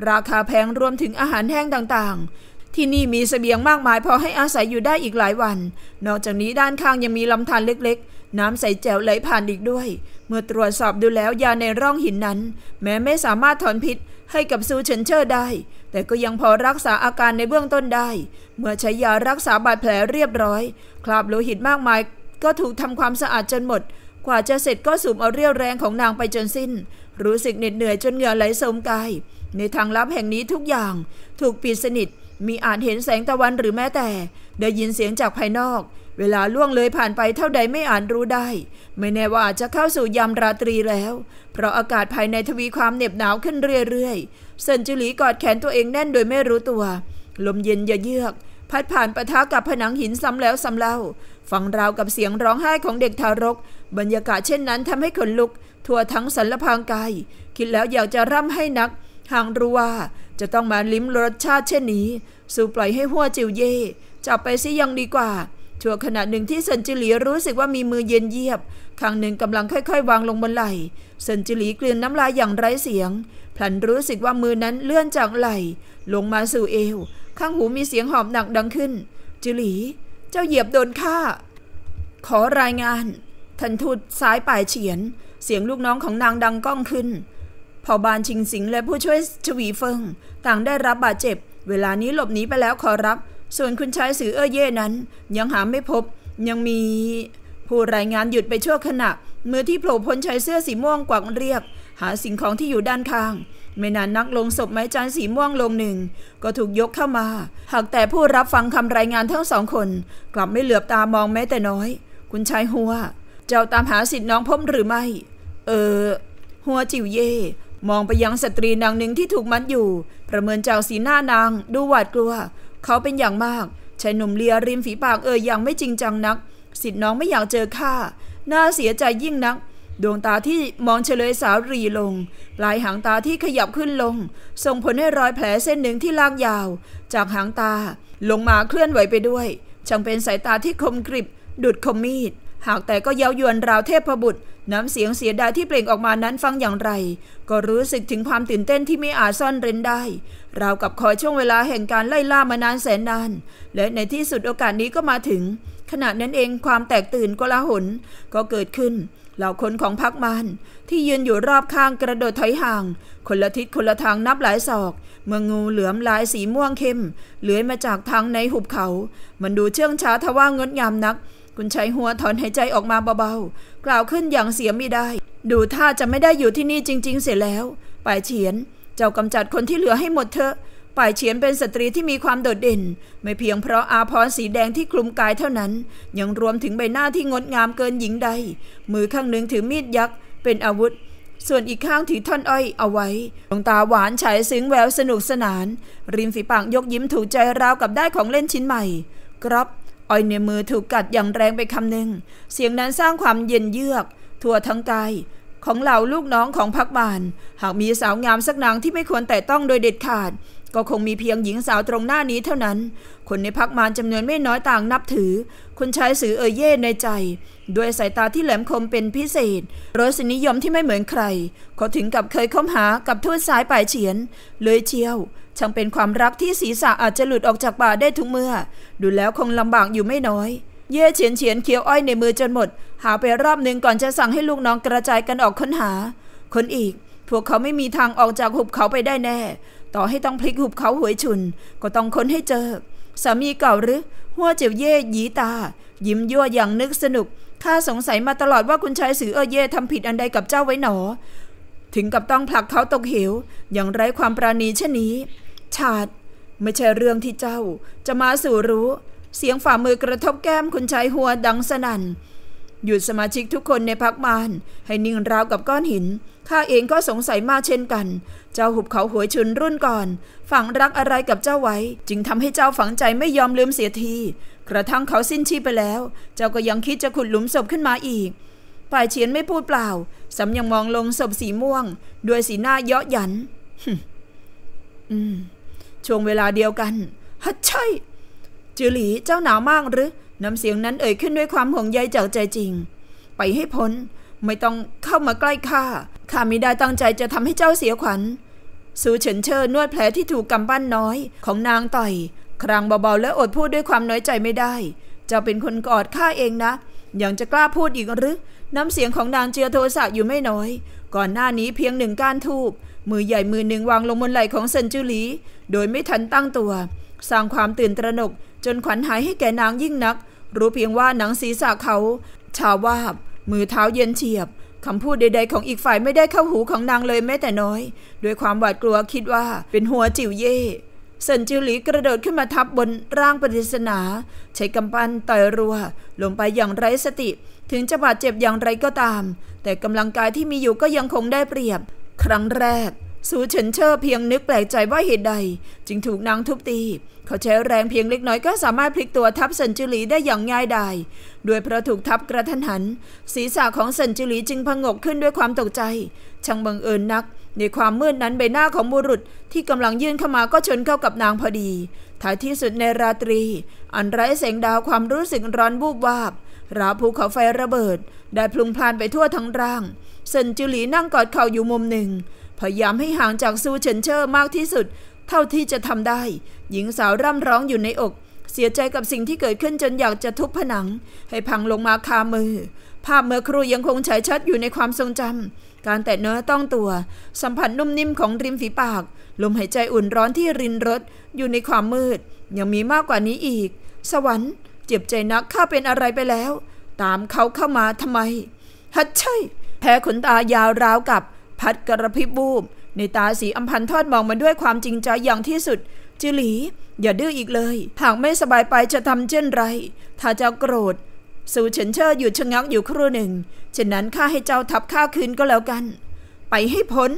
ราคาแพงรวมถึงอาหารแห้งต่างๆ ที่นี่มีสเสบียงมากมายพอให้อาศัยอยู่ได้อีกหลายวัน นอกจากนี้ด้านข้างยังมีลำธารเล็กๆ น้ำใสแจ๋วไหลผ่านอีกด้วย เมื่อตรวจสอบดูแล้วยาในร่องหินนั้น แม้ไม่สามารถถอนพิษให้กับซูเฉินเชอร์ได้แต่ก็ยังพอรักษาอาการในเบื้องต้นได้ เมื่อใช้ยารักษาบาดแผลเรียบร้อย คราบโลหิตมากมายก็ถูกทำความสะอาดจนหมด กว่าจะเสร็จก็สูบเอาเรี่ยวแรงของนางไปจนสิ้น รู้สึกเหน็ดเหนื่อยจนเหงื่อไหลสมกาย ในทางลับแห่งนี้ทุกอย่าง ถูกปิดสนิท มีอาจเห็นแสงตะวันหรือแม้แต่ ได้ยินเสียงจากภายนอกเวลาล่วงเลยผ่านไปเท่าใดไม่อ่านรู้ได้ ไม่แน่ว่าจะเข้าสู่ยามราตรีแล้ว เพราะอากาศภายในทวีความเหน็บหนาวขึ้นเรื่อยๆเซนจุลีกอดแขนตัวเองแน่นโดยไม่รู้ตัว ลมเย็นเยือก พัดผ่านประทะกับผนังหินซ้ำแล้วซ้ำเล่า ฟังราวกับเสียงร้องไห้ของเด็กทารก บรรยากาศเช่นนั้นทำให้ขนลุกทั่วทั้งสันลพางกาย คิดแล้วอยากจะร่ำให้นัก หางรู้ว่าจะต้องมาลิ้มรสชาติเช่นนี้ สู้ปล่อยให้หัวจิวเย่จับไปซิยังดีกว่าชั่วขณะหนึ่งที่เซนจิหลีรู้สึกว่ามีมือเย็นเยียบข้างหนึ่งกำลังค่อยๆ วางลงบนไหล่เซนจิหลีกลืนน้ำลายอย่างไร้เสียงพลันรู้สึกว่ามือนั้นเลื่อนจากไหล่ลงมาสู่เอว ข้างหูมีเสียงหอบหนักดังขึ้น จิหลี เจ้าเหยียบโดนฆ่าขอรายงาน ทันทูตซ้ายป่ายเฉียน เสียงลูกน้องของนางดังก้องขึ้น พอบานชิงสิงและผู้ช่วยชวีเฟิงต่างได้รับบาดเจ็บ เวลานี้หลบหนีไปแล้วขอรับส่วนคุณชายสือเอ้อเย่นั้น ยังหาไม่พบ ยังมี ผู้รายงานหยุดไปชั่วขณะมือที่โผล่พ้นชายเสื้อสีม่วงกวักเรียก หาสิ่งของที่อยู่ด้านข้าง ไม่นานนักลงศพไม้จันสีม่วงลงหนึ่งก็ถูกยกเข้ามา หากแต่ผู้รับฟังคำรายงานทั้งสองคน กลับไม่เหลือบตามองแม้แต่น้อย คุณชายหัว เจ้าตามหาสิทธิ์น้องพมหรือไม่ เออหัวจิวเย่มองไปยังสตรีนางหนึ่งที่ถูกมัดอยู่ ประเมินจากสีหน้านางดูหวาดกลัวเขาเป็นอย่างมากชายหนุ่มเลียริมฝีปากเอ่ยอย่างไม่จริงจังนัก สิทธิ์น้องไม่อยากเจอข้า น่าเสียใจยิ่งนัก ดวงตาที่มองเฉลยสาวรีลงปลายหางตาที่ขยับขึ้นลง ส่งผลให้รอยแผลเส้นหนึ่งที่ลากยาว จากหางตา ลงมาเคลื่อนไหวไปด้วยช่างเป็นสายตาที่คมกริบ ดุดคมมีด หากแต่ก็เย้ายวนราวเทพบุตรน้ำเสียงเสียดายที่เปล่งออกมานั้นฟังอย่างไรก็รู้สึกถึงความตื่นเต้นที่ไม่อาจซ่อนเร้นได้ราวกับคอยช่วงเวลาแห่งการไล่ล่ามานานแสนนาน และในที่สุดโอกาสนี้ก็มาถึง ขณะนั้นเองความแตกตื่นกลาหนก็เกิดขึ้น เหล่าคนของพักมันที่ยืนอยู่รอบข้างกระโดดถอยห่าง คนละทิศคนละทางนับหลายศอกเมื่องูเหลือมลายสีม่วงเข้มเลื้อยมาจากทางในหุบเขา มันดูเชื่องช้าทว่าเงดงามนักคุณชายหัวถอนหายใจออกมาเบาๆ กล่าวขึ้นอย่างเสียไม่ได้ ดูท่าจะไม่ได้อยู่ที่นี่จริงๆเสียแล้ว ป่ายเฉียน เจ้ากำจัดคนที่เหลือให้หมดเถอะป่ายเฉียนเป็นสตรีที่มีความโดดเด่น ไม่เพียงเพราะอาพรสีแดงที่คลุมกายเท่านั้น ยังรวมถึงใบหน้าที่งดงามเกินหญิงใด มือข้างหนึ่งถือมีดยักษ์เป็นอาวุธ ส่วนอีกข้างถือท่อนอ้อย เอาไว้ดวงตาหวานฉายซึ้งแววสนุกสนาน ริมฝีปากยกยิ้มถูกใจราวกับได้ของเล่นชิ้นใหม่กรับอ้อยในมือถูกกัดอย่างแรงไปคำหนึ่ง เสียงนั้นสร้างความเย็นเยือก ทั่วทั้งกายของเหล่าลูกน้องของพักบาน หากมีสาวงามสักนางที่ไม่ควรแต่ต้องโดยเด็ดขาด ก็คงมีเพียงหญิงสาวตรงหน้านี้เท่านั้น คนในพักมานจำนวนไม่น้อยต่างนับถือคนใช้สือเอเย่ในใจ ด้วยสายตาที่แหลมคมเป็นพิเศษรสนิยมที่ไม่เหมือนใครเขาถึงกับเคยคบหากับทูตสายป่ายเฉียน เลยเชียวช่างเป็นความรักที่ศีรษะอาจจะหลุดออกจากบ่าได้ทุกเมื่อ ดูแล้วคงลำบากอยู่ไม่น้อย เย่เฉียนเฉียนเคี้ยวอ้อยในมือจนหมด หาไปรอบหนึ่งก่อนจะสั่งให้ลูกน้องกระจายกันออกค้นหา คนอีก พวกเขาไม่มีทางออกจากหุบเขาไปได้แน่ ต่อให้ต้องพลิกหุบเขาหวยฉุน ก็ต้องค้นให้เจอสามีเก่าหรือหัวเจียวเย่หยีตา ยิ้มยั่วอย่างนึกสนุกข้าสงสัยมาตลอดว่าคุณชายสือเอเย่ทำผิดอันใดกับเจ้าไว้หนอถึงกับต้องผลักเขาตกเหวอย่างไร้ความปราณีเช่นนี้ชาดไม่ใช่เรื่องที่เจ้าจะมาสู่รู้ เสียงฝ่ามือกระทบแก้มคุณชายหัวดังสนัน่น หยุดสมาชิกทุกคนในพักมานให้นิ่งราวกับก้อนหิน ข้าเองก็สงสัยมากเช่นกัน เจ้าหุบเขาหวยชุนรุ่นก่อน ฝังรักอะไรกับเจ้าไว้ จึงทำให้เจ้าฝังใจไม่ยอมลืมเสียที กระทั่งเขาสิ้นชีพไปแล้ว เจ้าก็ยังคิดจะขุดหลุมศพขึ้นมาอีกฝ่ายเฉียนไม่พูดเปล่าสำยังมองลงศพสีม่วง ด้วยสีหน้าเยาะหยันอืมช่วงเวลาเดียวกันฮัดใช่จือหลีเจ้าหนาวมากหรือน้ำเสียงนั้นเอ่ยขึ้นด้วยความห่วงใยจากใจจริง ไปให้พ้น ไม่ต้องเข้ามาใกล้ข้า ข้ามิได้ตั้งใจจะทำให้เจ้าเสียขวัญ สูเฉินเชิญนวดแผลที่ถูกกำปั้นน้อย ของนางต่อย ครางเบาๆและอดพูดด้วยความน้อยใจไม่ได้ เจ้าเป็นคนกอดข้าเองนะยังจะกล้าพูดอีกหรือ น้ำเสียงของนางเจียโทสะอยู่ไม่น้อย ก่อนหน้านี้เพียงหนึ่งก้านทูบ มือใหญ่มือหนึ่งวางลงบนไหล่ของเซนจูหลี โดยไม่ทันตั้งตัว สร้างความตื่นตระหนกจนขวัญหายให้แก่นางยิ่งนัก รู้เพียงว่าหนังศีรษะเขา ชาวาบ มือเท้าเย็นเฉียบ คำพูดใดๆของอีกฝ่ายไม่ได้เข้าหูของนางเลยแม้แต่น้อยด้วยความหวาดกลัวคิดว่าเป็นหัวจิ๋วเย่เซนจิวหลีกระโดดขึ้นมาทับบนร่างปฏิศนา ใช้กำปั้นต่อยรัว ลงไปอย่างไร้สติ ถึงจะบาดเจ็บอย่างไรก็ตาม แต่กำลังกายที่มีอยู่ก็ยังคงได้เปรียบ ครั้งแรกสูเฉินเชอเพียงนึกแปลกใจว่าเหตุใด จึงถูกนางทุบตี เขาใช้แรงเพียงเล็กน้อยก็สามารถพลิกตัวทับสันจิลีได้อย่างง่ายดายด้วยเพราะถูกทับกระทันหัน ศีรษะของสันจิลีจึงพงกขึ้นด้วยความตกใจช่างบังเอิญนักในความมืดนั้นใบหน้าของบุรุษที่กำลังยื่นเข้ามาก็ชนเข้ากับนางพอดีท้ายที่สุดในราตรี อันไร้แสงดาวความรู้สึกร้อนบูบวาบ ราภูเขาไฟระเบิด ได้พลุงพลานไปทั่วทั้งร่างเซนจุหลีนั่งกอดเข่าอยู่มุมหนึ่ง พยายามให้ห่างจากซูเฉินเชอร์มากที่สุด เท่าที่จะทำได้ หญิงสาวร่ำร้องอยู่ในอก เสียใจกับสิ่งที่เกิดขึ้นจนอยากจะทุบผนัง ให้พังลงมาคามือ ภาพเมื่อครูยังคงฉายชัดอยู่ในความทรงจำการแตะเนื้อต้องตัว สัมผัสนุ่มนิ่มของริมฝีปากลมหายใจอุ่นร้อนที่รินรถอยู่ในความมืด ยังมีมากกว่านี้อีก สวรรค์เจ็บใจนักข้าเป็นอะไรไปแล้ว ตามเขาเข้ามาทำไม ฮัดใช่ แพ้ขนตายาวราวกับ พัดกระพริบบูมในตาสีอัมพันทอดมองมาด้วยความจริงใจอย่างที่สุด จิหลี อย่าดื้ออีกเลยหากไม่สบายไปจะทำเช่นไร ถ้าจะโกรธสูเฉินเชอร์หยุดชะงักอยู่ครู่หนึ่ง ฉะนั้นข้าให้เจ้าทับข้าคืนก็แล้วกัน ไปให้พ้น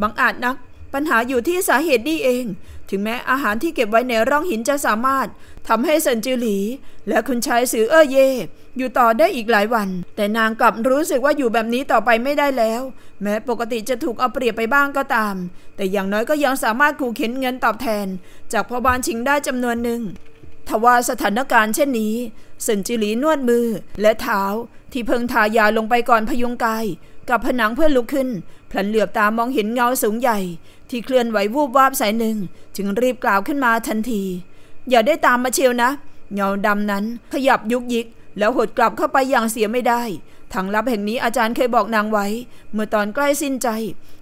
บังอาจนัก ปัญหาอยู่ที่สาเหตุนี่เอง ถึงแม้อาหารที่เก็บไว้ในร่องหินจะสามารถทำให้เซินจือหลี และคุณชายสือเอ้อเย่อยู่ต่อได้อีกหลายวัน แต่นางกลับรู้สึกว่าอยู่แบบนี้ต่อไปไม่ได้แล้ว แม้ปกติจะถูกเอาเปรียบไปบ้างก็ตาม แต่อย่างน้อยก็ยังสามารถขู่เข็นเงินตอบแทน จากพ่อบ้านชิงได้จำนวนหนึ่งทว่าสถานการณ์เช่นนี้เซินจิหลีนวดมือและเท้าที่เพิ่งทายาลงไปก่อนพยุงกาย กับผนังเพื่อลุกขึ้น พลันเหลือบตามองเห็นเงาสูงใหญ่ ที่เคลื่อนไหววูบวาบสายหนึ่ง จึงรีบกล่าวขึ้นมาทันที อย่าได้ตามมาเชียวนะ เงาดำนั้นขยับยุกยิก แล้วหดกลับเข้าไปอย่างเสียไม่ได้ทางลับแห่งนี้อาจารย์เคยบอกนางไว้ เมื่อตอนใกล้สิ้นใจ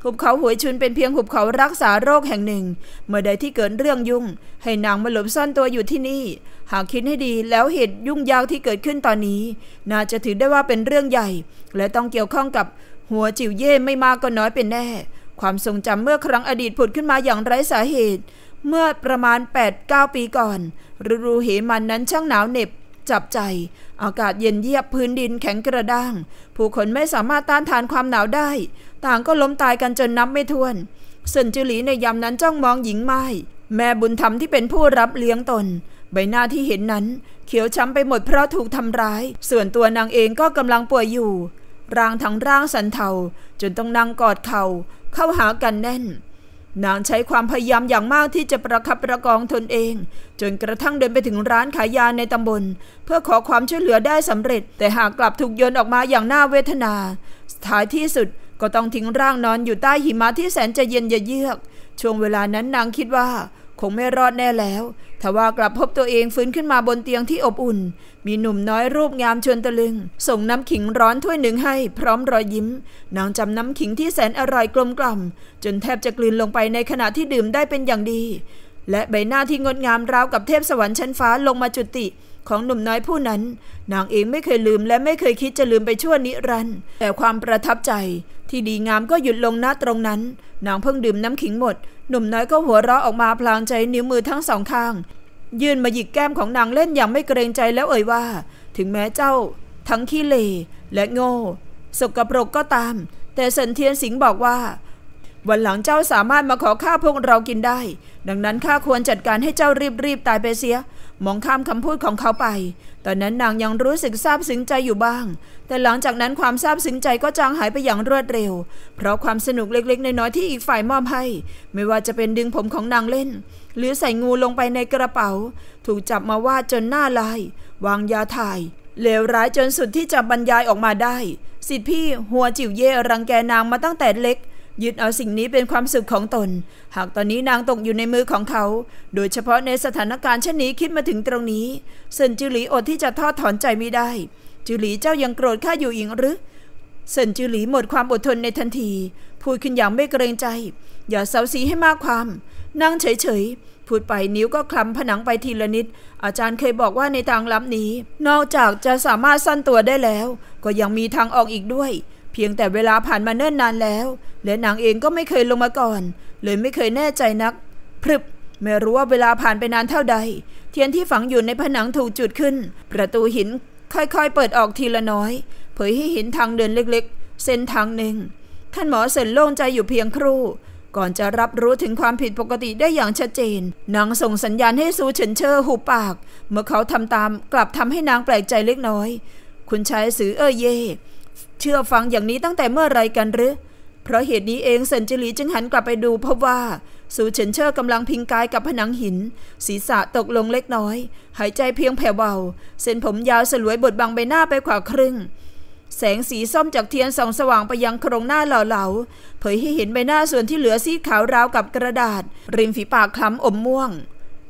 หุบเขาหวยชุนเป็นเพียงหุบเขารักษาโรคแห่งหนึ่ง เมื่อใดที่เกิดเรื่องยุ่งให้นางมาหลบซ่อนตัวอยู่ที่นี่ หากคิดให้ดีแล้วเหตุยุ่งยากที่เกิดขึ้นตอนนี้ น่าจะถือได้ว่าเป็นเรื่องใหญ่ และต้องเกี่ยวข้องกับหัวจิ๋วเย่ไม่มากก็น้อยเป็นแน่ ความทรงจำเมื่อครั้งอดีตผุดขึ้นมาอย่างไร้สาเหตุ เมื่อประมาณ8าปีก่อนรูรูเหมันนั้นช่างหนาวเหน็บจับใจอากาศเย็นเยียบพื้นดินแข็งกระด้าง ผู้คนไม่สามารถต้านทานความหนาวได้ ต่างก็ล้มตายกันจนนับไม่ถ้วนเซินจุหลีในยามนั้นจ้องมองหญิงไม้แม่บุญธรรมที่เป็นผู้รับเลี้ยงตน ใบหน้าที่เห็นนั้น เขียวช้ำไปหมดเพราะถูกทำร้าย ส่วนตัวนางเองก็กำลังป่วยอยู่ ร่างทั้งร่างสันเทาจนต้องนั่งกอดเขา่า เข้าหากันแน่นนางใช้ความพยายามอย่างมากที่จะประคับประกองตนเอง จนกระทั่งเดินไปถึงร้านขายยาในตำบล เพื่อขอความช่วยเหลือได้สำเร็จ แต่หากกลับถูกโยนออกมาอย่างน่าเวทนาท้ายที่สุดก็ต้องทิ้งร่างนอนอยู่ใต้หิมะที่แสนจะเย็นเยือก ช่วงเวลานั้นนางคิดว่าคงไม่รอดแน่แล้วทว่ากลับพบตัวเองฟื้นขึ้นมาบนเตียงที่อบอุ่น มีหนุ่มน้อยรูปงามชวนตะลึง ส่งน้ำขิงร้อนถ้วยหนึ่งให้พร้อมรอยยิ้มนางจำน้ำขิงที่แสนอร่อยกลมกล่อม จนแทบจะกลืนลงไปในขณะที่ดื่มได้เป็นอย่างดี และใบหน้าที่งดงามราวกับเทพสวรรค์ชั้นฟ้าลงมาจุติ ของหนุ่มน้อยผู้นั้นนางเองไม่เคยลืม และไม่เคยคิดจะลืมไปชั่วนิรันด์แต่ความประทับใจที่ดีงามก็หยุดลงหน้าตรงนั้น นางเพิ่งดื่มน้ำขิงหมดหนุ่มน้อยก็หัวเราะออกมาพลางใจนิ้วมือทั้งสองข้าง ยื่นมาหยิกแก้มของนางเล่นอย่างไม่เกรงใจแล้วเอ่ยว่า ถึงแม้เจ้า ทั้งขี้เลและโง่สกปรกก็ตาม แต่สันเทียนสิงห์บอกว่า วันหลังเจ้าสามารถมาขอข้าพวกเรากินได้ ดังนั้นข้าควรจัดการให้เจ้ารีบๆตายไปเสีย มองข้ามคำพูดของเขาไปตอนนั้นนางยังรู้สึกซาบซึ้งใจอยู่บ้าง แต่หลังจากนั้นความซาบซึ้งใจก็จางหายไปอย่างรวดเร็ว เพราะความสนุกเล็กๆในน้อยที่อีกฝ่ายมอบให้ ไม่ว่าจะเป็นดึงผมของนางเล่น หรือใส่งูลงไปในกระเป๋า ถูกจับมาวาดจนหน้าลาย วางยาถ่ายเลวร้ายจนสุดที่จะบรรยายออกมาได้ สิทธิพี่หัวจิ๋วเย่รังแกนางมาตั้งแต่เล็กยึดเอาสิ่งนี้เป็นความสุขของตน หากตอนนี้นางตกอยู่ในมือของเขา โดยเฉพาะในสถานการณ์เช่นนี้คิดมาถึงตรงนี้ เซินจือหลีอดที่จะทอดถอนใจไม่ได้ จือหลีเจ้ายังโกรธข้าอยู่อีกหรือเซินจือหลีหมดความอดทนในทันทีพูดขึ้นอย่างไม่เกรงใจ อย่าเซาซีให้มากความ นั่งเฉย ๆ พูดไปนิ้วก็คลำผนังไปทีละนิดอาจารย์เคยบอกว่าในทางลับนี้ นอกจากจะสามารถสั้นตัวได้แล้ว ก็ยังมีทางออกอีกด้วยพียงแต่เวลาผ่านมาเนิ่นนานแล้ว และนางเองก็ไม่เคยลงมาก่อน เลยไม่เคยแน่ใจนัก พรึบ ไม่รู้ว่าเวลาผ่านไปนานเท่าใด เทียนที่ฝังอยู่ในผนังถูกจุดขึ้น ประตูหินค่อยๆเปิดออกทีละน้อย เผยให้เห็นทางเดินเล็กๆ เส้นทางหนึ่งท่านหมอเซินโล่งใจอยู่เพียงครู่ก่อนจะรับรู้ถึงความผิดปกติได้อย่างชัดเจนนางส่งสัญญาณให้ซูเฉินเชอหูปาก เมื่อเขาทำตาม กลับทำให้นางแปลกใจเล็กน้อย คุณชายสือเออเยเชื่อฟังอย่างนี้ตั้งแต่เมื่อไรกันหรือเพราะเหตุนี้เองเซนจิลีจึงหันกลับไปดู พบว่าสูเฉินเชอร์กำลังพิงกายกับผนังหิน ศีรษะตกลงเล็กน้อย หายใจเพียงแผ่วเบาเส้นผมยาวสลวยบดบังใบหน้าไปขวาครึ่ง แสงสีส้มจากเทียนส่องสว่างไปยังโครงหน้าหล่าเหลาเผยให้เห็นใบหน้าส่วนที่เหลือซีขาวราวกับกระดาษ ริมฝีปากคล้ำอมม่วง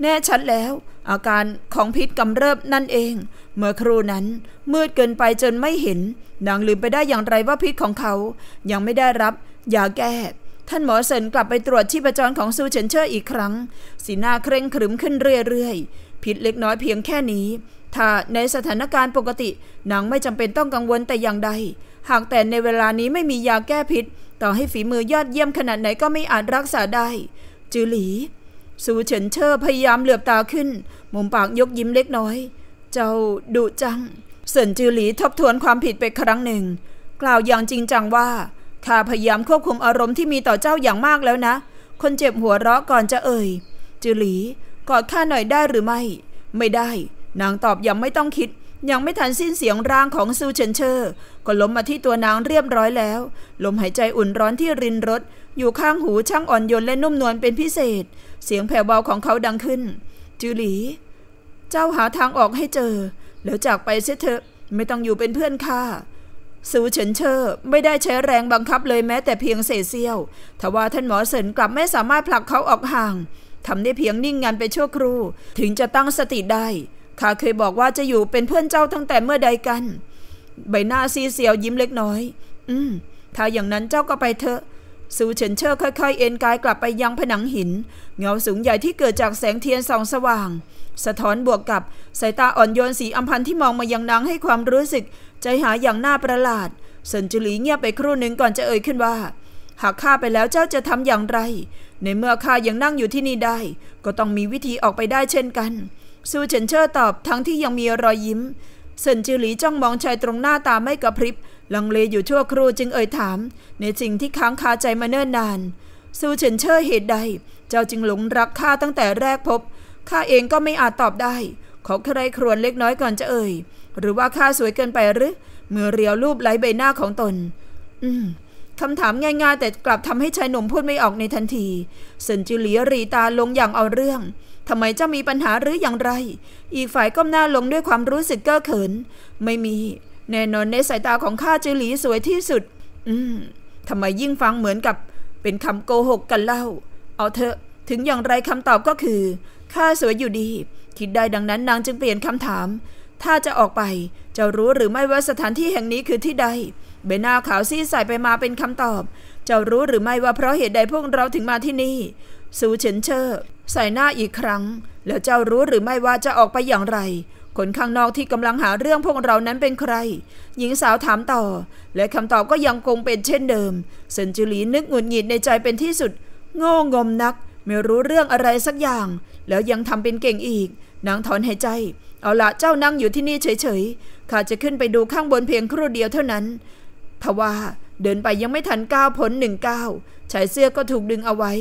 แน่ชัดแล้วอาการของพิษกำเริบนั่นเอง เมื่อครู่นั้น มืดเกินไปจนไม่เห็นนางลืมไปได้อย่างไรว่าพิษของเขายังไม่ได้รับ ยาแก้ ท่านหมอเสินกลับไปตรวจชีพจรของซูเฉินเชร์อีกครั้ง สีหน้า เคร่งขรึมขึ้นเรื่อยๆพิษเล็กน้อยเพียงแค่นี้ ถ้าในสถานการณ์ปกตินางไม่จำเป็นต้องกังวลแต่อย่างใด หากแต่ในเวลานี้ไม่มียาแก้พิษต่อให้ฝีมือยอดเยี่ยมขนาดไหนก็ไม่อาจรักษาได้จือหลีสูเฉินเชอร์พยายามเหลือบตาขึ้น มุมปากยกยิ้มเล็กน้อย เจ้าดุจังเสินจือหลีทบทวนความผิดไปครั้งหนึ่ง กล่าวอย่างจริงจังว่าข้าพยายามควบคุมอารมณ์ที่มีต่อเจ้าอย่างมากแล้วนะ คนเจ็บหัวเราะก่อนจะเอ่ย จือหลี กอดข้าหน่อยได้หรือไม่ ไม่ได้ นางตอบยังไม่ต้องคิด ยังไม่ทันสิ้นเสียงร่างของซูเฉินเชอร์ก็ล้มมาที่ตัวนางเรียบร้อยแล้ว ลมหายใจอุ่นร้อนที่รินรถอยู่ข้างหูช่างอ่อนโยนและนุ่มนวลเป็นพิเศษเสียงแผ่วเบาของเขาดังขึ้นจูหลี เจ้าหาทางออกให้เจอแล้วจากไปเสียเถอะไม่ต้องอยู่เป็นเพื่อนข้าสูเฉินเชอร์ไม่ได้ใช้แรงบังคับเลยแม้แต่เพียงเศษเสี้ยวทว่าท่านหมอเสินกลับไม่สามารถผลักเขาออกห่างทำได้เพียงนิ่งงันไปชั่วครู่ถึงจะตั้งสติได้ข้าเคยบอกว่าจะอยู่เป็นเพื่อนเจ้าตั้งแต่เมื่อใดกัน ใบหน้าซีเซียวยิ้มเล็กน้อย อืม ถ้าอย่างนั้นเจ้าก็ไปเถอะซูเฉินเชอร์ค่อยๆเอ็นกายกลับไปยังผนังหิน เงาสูงใหญ่ที่เกิดจากแสงเทียนส่องสว่าง สะท้อนบวกกับสายตาอ่อนโยนสีอัมพันที่มองมายังนางให้ความรู้สึก ใจหายอย่างน่าประหลาดเซินจุลีเงียบไปครู่หนึ่งก่อนจะเอ่ยขึ้นว่า หากข้าไปแล้วเจ้าจะทำอย่างไร ในเมื่อข้ายังนั่งอยู่ที่นี่ได้ ก็ต้องมีวิธีออกไปได้เช่นกัน ซูเฉินเชอร์ตอบทั้งที่ยังมีรอยยิ้มเซินจือหลีจ้องมองชายตรงหน้าตาไม่กระพริบลังเลอยู่ชั่วครู่จึงเอ่ยถามในสิ่งที่ค้างคาใจมาเนิ่นนานซูเฉินเช่อเหตุใด เจ้าจึงหลงรักข้าตั้งแต่แรกพบข้าเองก็ไม่อาจตอบได้ ขอใครครวญเล็กน้อยก่อนจะเอ่ยหรือว่าข้าสวยเกินไปหรือเมื่อเรียวรูปไหลใบหน้าของตนอืมคำถามง่ายๆ แต่กลับทำให้ชายหนุ่มพูดไม่ออกในทันทีเซินจิหลียรีตาลงอย่างเอาเรื่อง ทำไมเจ้ามีปัญหาหรืออย่างไร อีกฝ่ายก้มหน้าลงด้วยความรู้สึกเก้อเขิน ไม่มีแน่นอนในสายตาของข้าจือหลีสวยที่สุด อืม ทำไมยิ่งฟังเหมือนกับ เป็นคำโกหกกันเล่า เอาเถอะ ถึงอย่างไรคำตอบก็คือข้าสวยอยู่ดี คิดได้ดังนั้น นางจึงเปลี่ยนคำถาม ถ้าจะออกไปจะรู้หรือไม่ว่าสถานที่แห่งนี้คือที่ใด เบน่าขาวซีใส่ไปมาเป็นคำตอบ จะรู้หรือไม่ว่าเพราะเหตุใดพวกเราถึงมาที่นี่ สูเฉินเชอใส่หน้าอีกครั้ง แล้วเจ้ารู้หรือไม่ว่าจะออกไปอย่างไรคนข้างนอกที่กำลังหาเรื่องพวกเรานั้นเป็นใคร หญิงสาวถามต่อ และคำตอบก็ยังคงเป็นเช่นเดิมเซนจูรีนึกหงุดหงิดในใจเป็นที่สุด โง่งมนักไม่รู้เรื่องอะไรสักอย่าง แล้วยังทำเป็นเก่งอีกนางถอนหายใจ เอาละเจ้านั่งอยู่ที่นี่เฉยๆ ข้าจะขึ้นไปดูข้างบนเพียงครู่เดียวเท่านั้นทว่าเดินไปยังไม่ทันก้าวพ้นหนึ่งก้าวชายเสื้อก็ถูกดึงเอาไว้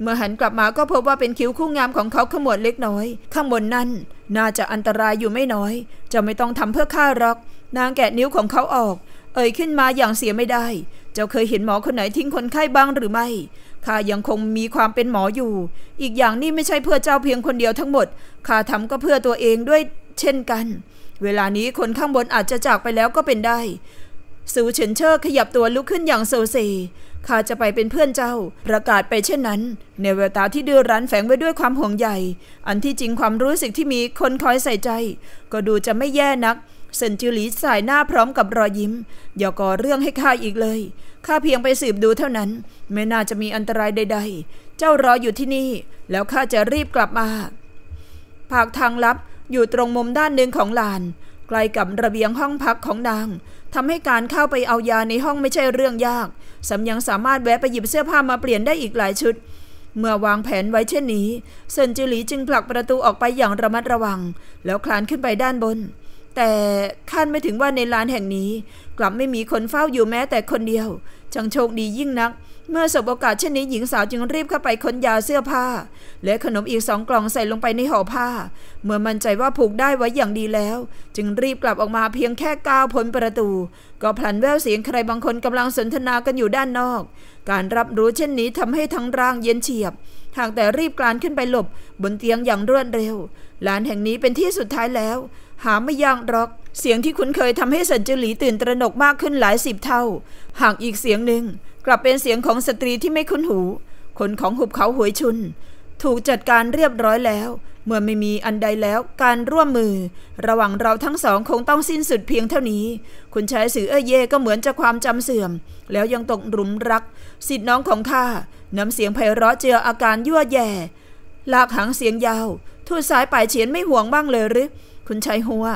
เมื่อหันกลับมาก็พบว่าเป็นคิ้วคู่งามของเขาขมวดเล็กน้อย ข้างบนนั้นน่าจะอันตรายอยู่ไม่น้อย จะไม่ต้องทำเพื่อข้ารอก นางแกะนิ้วของเขาออก เอ่ยขึ้นมาอย่างเสียไม่ได้ เจ้าเคยเห็นหมอคนไหนทิ้งคนไข้บ้างหรือไม่ข้ายังคงมีความเป็นหมออยู่ อีกอย่างนี่ไม่ใช่เพื่อเจ้าเพียงคนเดียวทั้งหมด ข้าทำก็เพื่อตัวเองด้วยเช่นกัน เวลานี้คนข้างบนอาจจะจากไปแล้วก็เป็นได้สูเฉินเชอร์ขยับตัวลุกขึ้นอย่างโซเซข้าจะไปเป็นเพื่อนเจ้า ประกาศไปเช่นนั้น ในแววตาที่ดื้อรั้นแฝงไว้ด้วยความห่วงใยอันที่จริงความรู้สึกที่มีคนคอยใส่ใจ ก็ดูจะไม่แย่นัก เซนจิลีสายหน้าพร้อมกับรอยยิ้มอย่าก่อเรื่องให้ข้าอีกเลย ข้าเพียงไปสืบดูเท่านั้น ไม่น่าจะมีอันตรายใด ๆ เจ้ารออยู่ที่นี่ แล้วข้าจะรีบกลับมาผากทางลับอยู่ตรงมุมด้านหนึ่งของลานใกล้กับระเบียงห้องพักของนางทำให้การเข้าไปเอายาในห้องไม่ใช่เรื่องยาก สำยังสามารถแวะไปหยิบเสื้อผ้ามาเปลี่ยนได้อีกหลายชุด เมื่อวางแผนไว้เช่นนี้เซินจิหลีจึงผลักประตูออกไปอย่างระมัดระวัง แล้วคลานขึ้นไปด้านบน แต่คาดไม่ถึงว่าในลานแห่งนี้ กลับไม่มีคนเฝ้าอยู่แม้แต่คนเดียว จังโชคดียิ่งนักเมื่อสบโอกาสเช่นนี้หญิงสาวจึงรีบเข้าไปค้นยาเสื้อผ้าและขนมอีกสองกล่องใส่ลงไปในห่อผ้า เมื่อมั่นใจว่าผูกได้ไว้อย่างดีแล้วจึงรีบกลับออกมาเพียงแค่ก้าวพ้นประตู ก็พลันแววเสียงใครบางคนกำลังสนทนากันอยู่ด้านนอก การรับรู้เช่นนี้ทำให้ทั้งร่างเย็นเฉียบหากแต่รีบกลานขึ้นไปหลบบนเตียงอย่างรวดเร็วลานแห่งนี้เป็นที่สุดท้ายแล้ว หาไม่ยากหรอก เสียงที่คุ้นเคยทำให้สันจิหลีตื่นตระหนกมากขึ้นหลายสิบเท่าหากอีกเสียงหนึ่งกลับเป็นเสียงของสตรีที่ไม่คุ้นหู คนของหุบเขาหวยชุน ถูกจัดการเรียบร้อยแล้ว เมื่อไม่มีอันใดแล้วการร่วมมือ ระหว่างเราทั้งสองคงต้องสิ้นสุดเพียงเท่านี้ คุณชายสือเอเย่ก็เหมือนจะความจำเสื่อม แล้วยังตกหลุมรัก สิทธิน้องของข้าน้ำเสียงไพเราะเจืออาการยั่วแย่ ลากหางเสียงยาวทูดสายป่ายเฉียนไม่ห่วงบ้างเลยหรือคุณชายหัว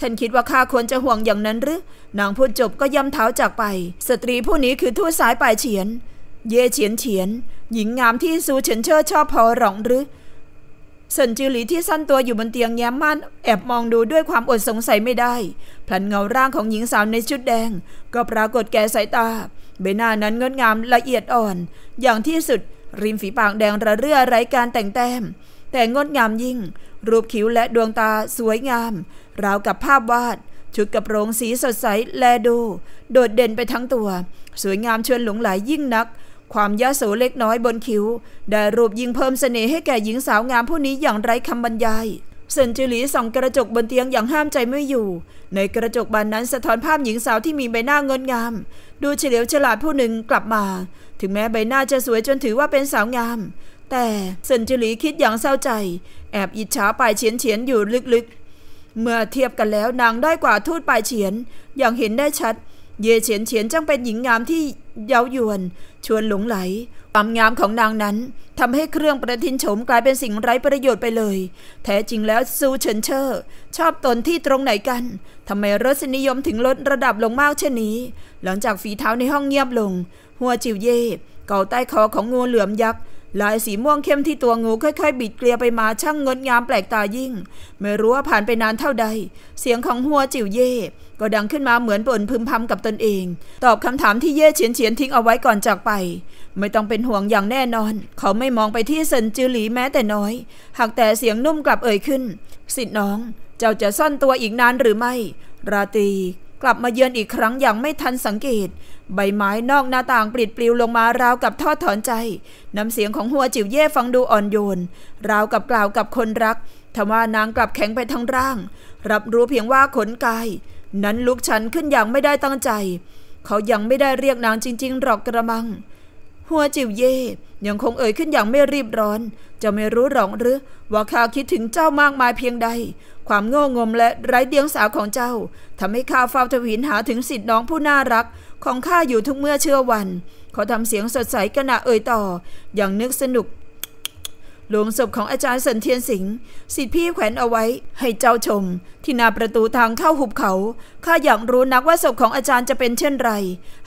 ท่านคิดว่าข้าควรจะห่วงอย่างนั้นหรือนางพูดจบก็ย่ำเท้าจากไป สตรีผู้นี้คือทูตสายปลายเฉียน เย่ เฉียนเฉียน หญิงงามที่ซูเฉินเชิดชอบพอหรองหรือเซินจือหลีที่สั้นตัวอยู่บนเตียงแย้มม่าน แอบมองดูด้วยความอดสงสัยไม่ได้พลันเงาร่างของหญิงสาวในชุดแดง ก็ปรากฏแก่สายตา ใบหน้านั้นงดงามละเอียดอ่อน อย่างที่สุด ริมฝีปากแดงระเรื่อไร้การแต่งแต้ม แต่งดงามยิ่ง รูปคิ้วและดวงตาสวยงามราวกับภาพวาด ชุดกับโรงสีสดใสแลดู โดดเด่นไปทั้งตัว สวยงามชวนหลงไหลยยิ่งนัก ความยะโสเล็กน้อยบนคิ้ว ได้รูปยิ่งเพิ่มเสน่ห์ให้แก่หญิงสาวงามผู้นี้อย่างไร้คำบรรยายเซนจิลีส่องกระจกบนเตียงอย่างห้ามใจไม่อยู่ ในกระจกบานนั้นสะท้อนภาพหญิงสาวที่มีใบหน้าเงินงาม ดูเฉลียวฉลาดผู้หนึ่งกลับมาถึงแม้ใบหน้าจะสวยจนถือว่าเป็นสาวงาม แต่เซนจิลีคิดอย่างเศร้าใจ แอบอิจฉาปลายเฉียนเฉียนอยู่ลึกเมื่อเทียบกันแล้วนางได้กว่าทูตปลายเฉียน อย่างเห็นได้ชัด เยเฉียนเฉียนจังเป็นหญิงงามที่เย้ายวน ชวนหลงไหล ความงามของนางนั้น ทำให้เครื่องประทินโฉมกลายเป็นสิ่งไร้ประโยชน์ไปเลย แท้จริงแล้วซูเฉินเชอร์ ชอบตนที่ตรงไหนกัน ทำไมรสนิยมถึงลดระดับลงมากเช่นนี้ หลังจากฝีเท้าในห้องเงียบลง หัวจิวเย่เกาใต้คอของงูเหลือมยักษ์ลายสีม่วงเข้มที่ตัวงูค่อย ๆบิดเกลียไปมาช่างงดงามแปลกตายิ่ง ไม่รู้ว่าผ่านไปนานเท่าใด เสียงของหัวจิ๋วเย่ก็ดังขึ้นมาเหมือนบ่นพึมพำกับตนเอง ตอบคำถามที่เย่เฉียนเฉียนทิ้งเอาไว้ก่อนจากไป ไม่ต้องเป็นห่วงอย่างแน่นอน เขาไม่มองไปที่เซินจือหลีแม้แต่น้อย หากแต่เสียงนุ่มกลับเอ่ยขึ้นสิทธิน้อง เจ้าจะซ่อนตัวอีกนานหรือไม่ ราตรีกลับมาเยือนอีกครั้งอย่างไม่ทันสังเกต ใบไม้นอกหน้าต่างปลิดปลิวลงมาราวกับทอดถอนใจ น้ำเสียงของหัวจิ๋วเย่ฟังดูอ่อนโยน ราวกับกล่าวกับคนรักทว่านางกลับแข็งไปทั้งร่าง รับรู้เพียงว่าขนกาย นั้นลุกชันขึ้นอย่างไม่ได้ตั้งใจ เขายังไม่ได้เรียกนางจริงๆ หรอกกระมังหัวจิ๋วเย่ยังคงเอ่ยขึ้นอย่างไม่รีบร้อน จะไม่รู้หรอกหรือว่าข้าคิดถึงเจ้ามากมายเพียงใด ความโง่งมและไร้เดียงสาของเจ้าทำให้ข้าเฝ้าทวินหาถึงสิทธิ์น้องผู้น่ารักของข้าอยู่ทุกเมื่อเชื่อวันเขาทำเสียงสดใสกระนเอ่ยต่อ อย่างนึกสนุกหลวงศพของอาจารย์สันเทียนสิงห์สิทธิพี่แขวนเอาไว้ ให้เจ้าชม ที่หน้าประตูทางเข้าหุบเขา ข้าอยากรู้นักว่าศพของอาจารย์จะเป็นเช่นไร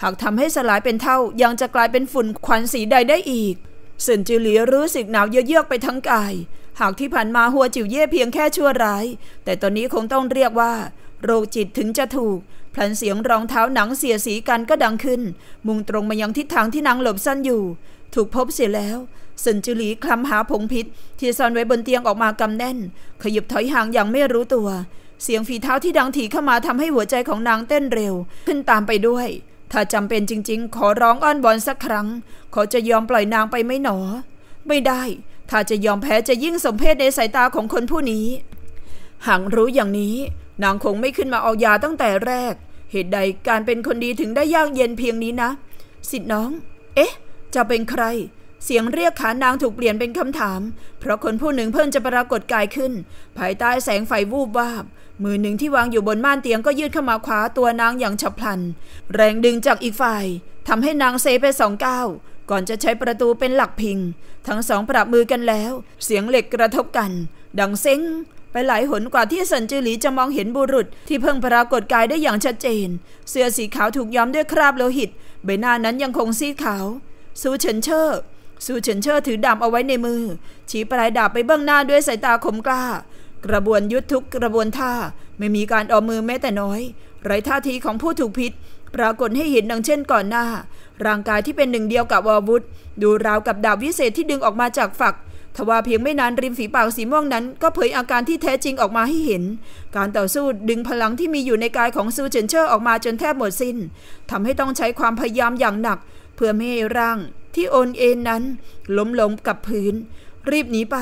หากทำให้สลายเป็นเท่ายังจะกลายเป็นฝุ่นควันสีใดได้อีกสซินจือหลีรู้สึกหนาวเยือกไปทั้งกาย หากที่ผ่านมาหัวจิ๋วเย่เพียงแค่ชั่วร้าย แต่ตอนนี้คงต้องเรียกว่า โรคจิตถึงจะถูกพลันเสียงรองเท้าหนังเสียสีกันก็ดังขึ้น มุ่งตรงมายังทิศทางที่นางหลบซ่อนอยู่ ถูกพบเสียแล้วสันจุลีคลำหาผงพิษที่ซ่อนไว้บนเตียงออกมากำแน่น ขยับถอยห่างอย่างไม่รู้ตัว เสียงฝีเท้าที่ดังถี่เข้ามาทำให้หัวใจของนางเต้นเร็ว ขึ้นตามไปด้วย ถ้าจำเป็นจริงๆ ขอร้องอ้อนบอนสักครั้ง ขอจะยอมปล่อยนางไปไม่หนอ ไม่ได้ ถ้าจะยอมแพ้จะยิ่งสมเพชในสายตาของคนผู้นี้หางรู้อย่างนี้ นางคงไม่ขึ้นมาเอายาตั้งแต่แรก เหตุใดการเป็นคนดีถึงได้ยากเย็นเพียงนี้นะสิทธิน้อง เอ๊ะ จะเป็นใครเสียงเรียกขานางถูกเปลี่ยนเป็นคำถาม เพราะคนผู้หนึ่งเพิ่งจะปรากฏกายขึ้น ภายใต้แสงไฟวูบวาบ มือหนึ่งที่วางอยู่บนม่านเตียงก็ยืดเข้ามาคว้าตัวนางอย่างฉับพลัน แรงดึงจากอีกฝ่ายทำให้นางเซไปสองก้าวก่อนจะใช้ประตูเป็นหลักพิงทั้งสองปรับมือกันแล้ว เสียงเหล็กกระทบกัน ดังเซ็งไปหลายหนกว่าที่สันจือหลีจะมองเห็นบุรุษ ที่เพิ่งปรากฏกายได้อย่างชัดเจน เสื้อสีขาวถูกย้อมด้วยคราบโลหิตใบหน้านั้นยังคงซีดขาวซูเฉินเชอร์สูเฉินเชอร์ถือดาบเอาไว้ในมือ ชี้ปลายดาบไปเบื้องหน้าด้วยสายตาคมกล้า กระบวนยุทธทุกกระบวนท่าไม่มีการออมมือแม้แต่น้อย ไร้ท่าทีของผู้ถูกพิษ ปรากฏให้เห็นดังเช่นก่อนหน้า ร่างกายที่เป็นหนึ่งเดียวกับวอวุธ ดูราวกับดาบวิเศษที่ดึงออกมาจากฝัก ทว่าเพียงไม่นานริมฝีปากสีม่วงนั้นก็เผยอาการที่แท้จริงออกมาให้เห็น การต่อสู้ดึงพลังที่มีอยู่ในกายของซูเจนเชอร์ออกมาจนแทบหมดสิน้นทำให้ต้องใช้ความพยายามอย่างหนักเพื่อไม่ให้ร่างที่โอนเอ็นนั้นล้มลงกับพื้น รีบหนีไป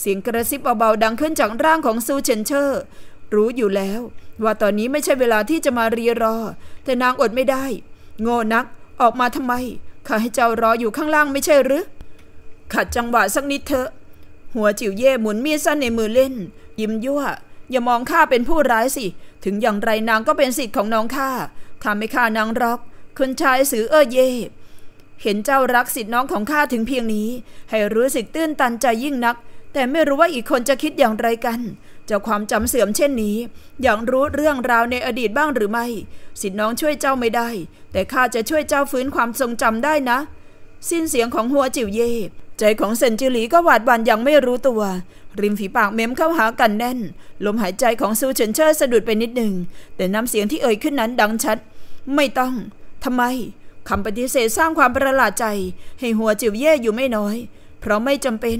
เสียงกระซิบเบาๆดังขึ้นจากร่างของซูเชนเชอร์รู้อยู่แล้ว ว่าตอนนี้ไม่ใช่เวลาที่จะมารีรอแต่นางอดไม่ได้ โง่นักออกมาทำไมข้าให้เจ้ารออยู่ข้างล่างไม่ใช่หรือขัดจังหวะสักนิดเถอะหัวจิ๋วเย่หมุนมีดสั้นในมือเล่น ยิ้มยั่ว อย่ามองข้าเป็นผู้ร้ายสิถึงอย่างไรนางก็เป็นสิทธิ์ของน้องข้าข้าไม่ฆ่านางรอกคนชายสือเออเย่เห็นเจ้ารักสิทธิ์น้องของข้าถึงเพียงนี้ ให้รู้สึกตื้นตันใจยิ่งนัก แต่ไม่รู้ว่าอีกคนจะคิดอย่างไรกันเจ้าความจำเสื่อมเช่นนี้ อยากรู้เรื่องราวในอดีตบ้างหรือไม่ สิทธิ์น้องช่วยเจ้าไม่ได้ แต่ข้าจะช่วยเจ้าฟื้นความทรงจำได้นะสิ้นเสียงของหัวจิ๋วเย่ใจของเซนจิลีก็หวาดหวั่นอย่างไม่รู้ตัว ริมฝีปากเม้มเข้าหากันแน่นลมหายใจของซูเฉินเชอร์สะดุดไปนิดหนึ่งแต่น้ำเสียงที่เอ่ยขึ้นนั้นดังชัด ไม่ต้องทำไมคำปฏิเสธสร้างความประหลาดใจ ให้หัวจิ๋วเย่อยู่ไม่น้อย เพราะไม่จำเป็น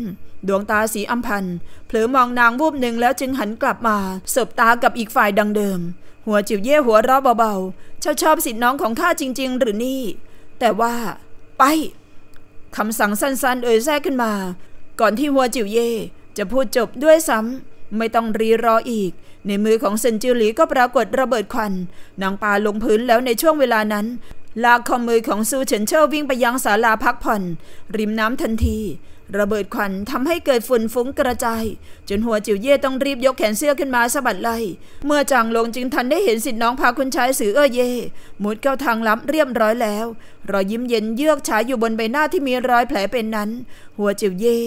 ดวงตาสีอัมพันเผลอมองนางวูบหนึ่งแล้วจึงหันกลับมา สบตากับอีกฝ่ายดังเดิม หัวจิ๋วเย่หัวเราะเบาๆเจ้าชอบสิทธิน้องของข้าจริงๆ หรือนี่ แต่ว่าไปคำสั่งสั้นๆเอ่ยแทรกขึ้นมา ก่อนที่หัวจิ๋วเย่จะพูดจบด้วยซ้ำไม่ต้องรีรออีก ในมือของเซนจิวหลีก็ปรากฏระเบิดควันนางปาลงพื้นแล้วในช่วงเวลานั้นลากข้อมือของซูเฉินเช่าวิ่งไปยังศาลาพักผ่อนริมน้ำทันที ระเบิดควันทำให้เกิดฝุ่นฟุ้งกระจายจนหัวจิ๋วเย่ต้องรีบยกแขนเสื้อขึ้นมาสะบัดไล่ เมื่อจางลงจึงทันได้เห็นสิทธิ์น้องพาคุณชายสือเอ้อเย่หมุดเข้าทางล้ำเรียบร้อยแล้ว รอยยิ้มเย็นเยือกฉายอยู่บนใบหน้าที่มีรอยแผลเป็นนั้น หัวจิ๋วเย่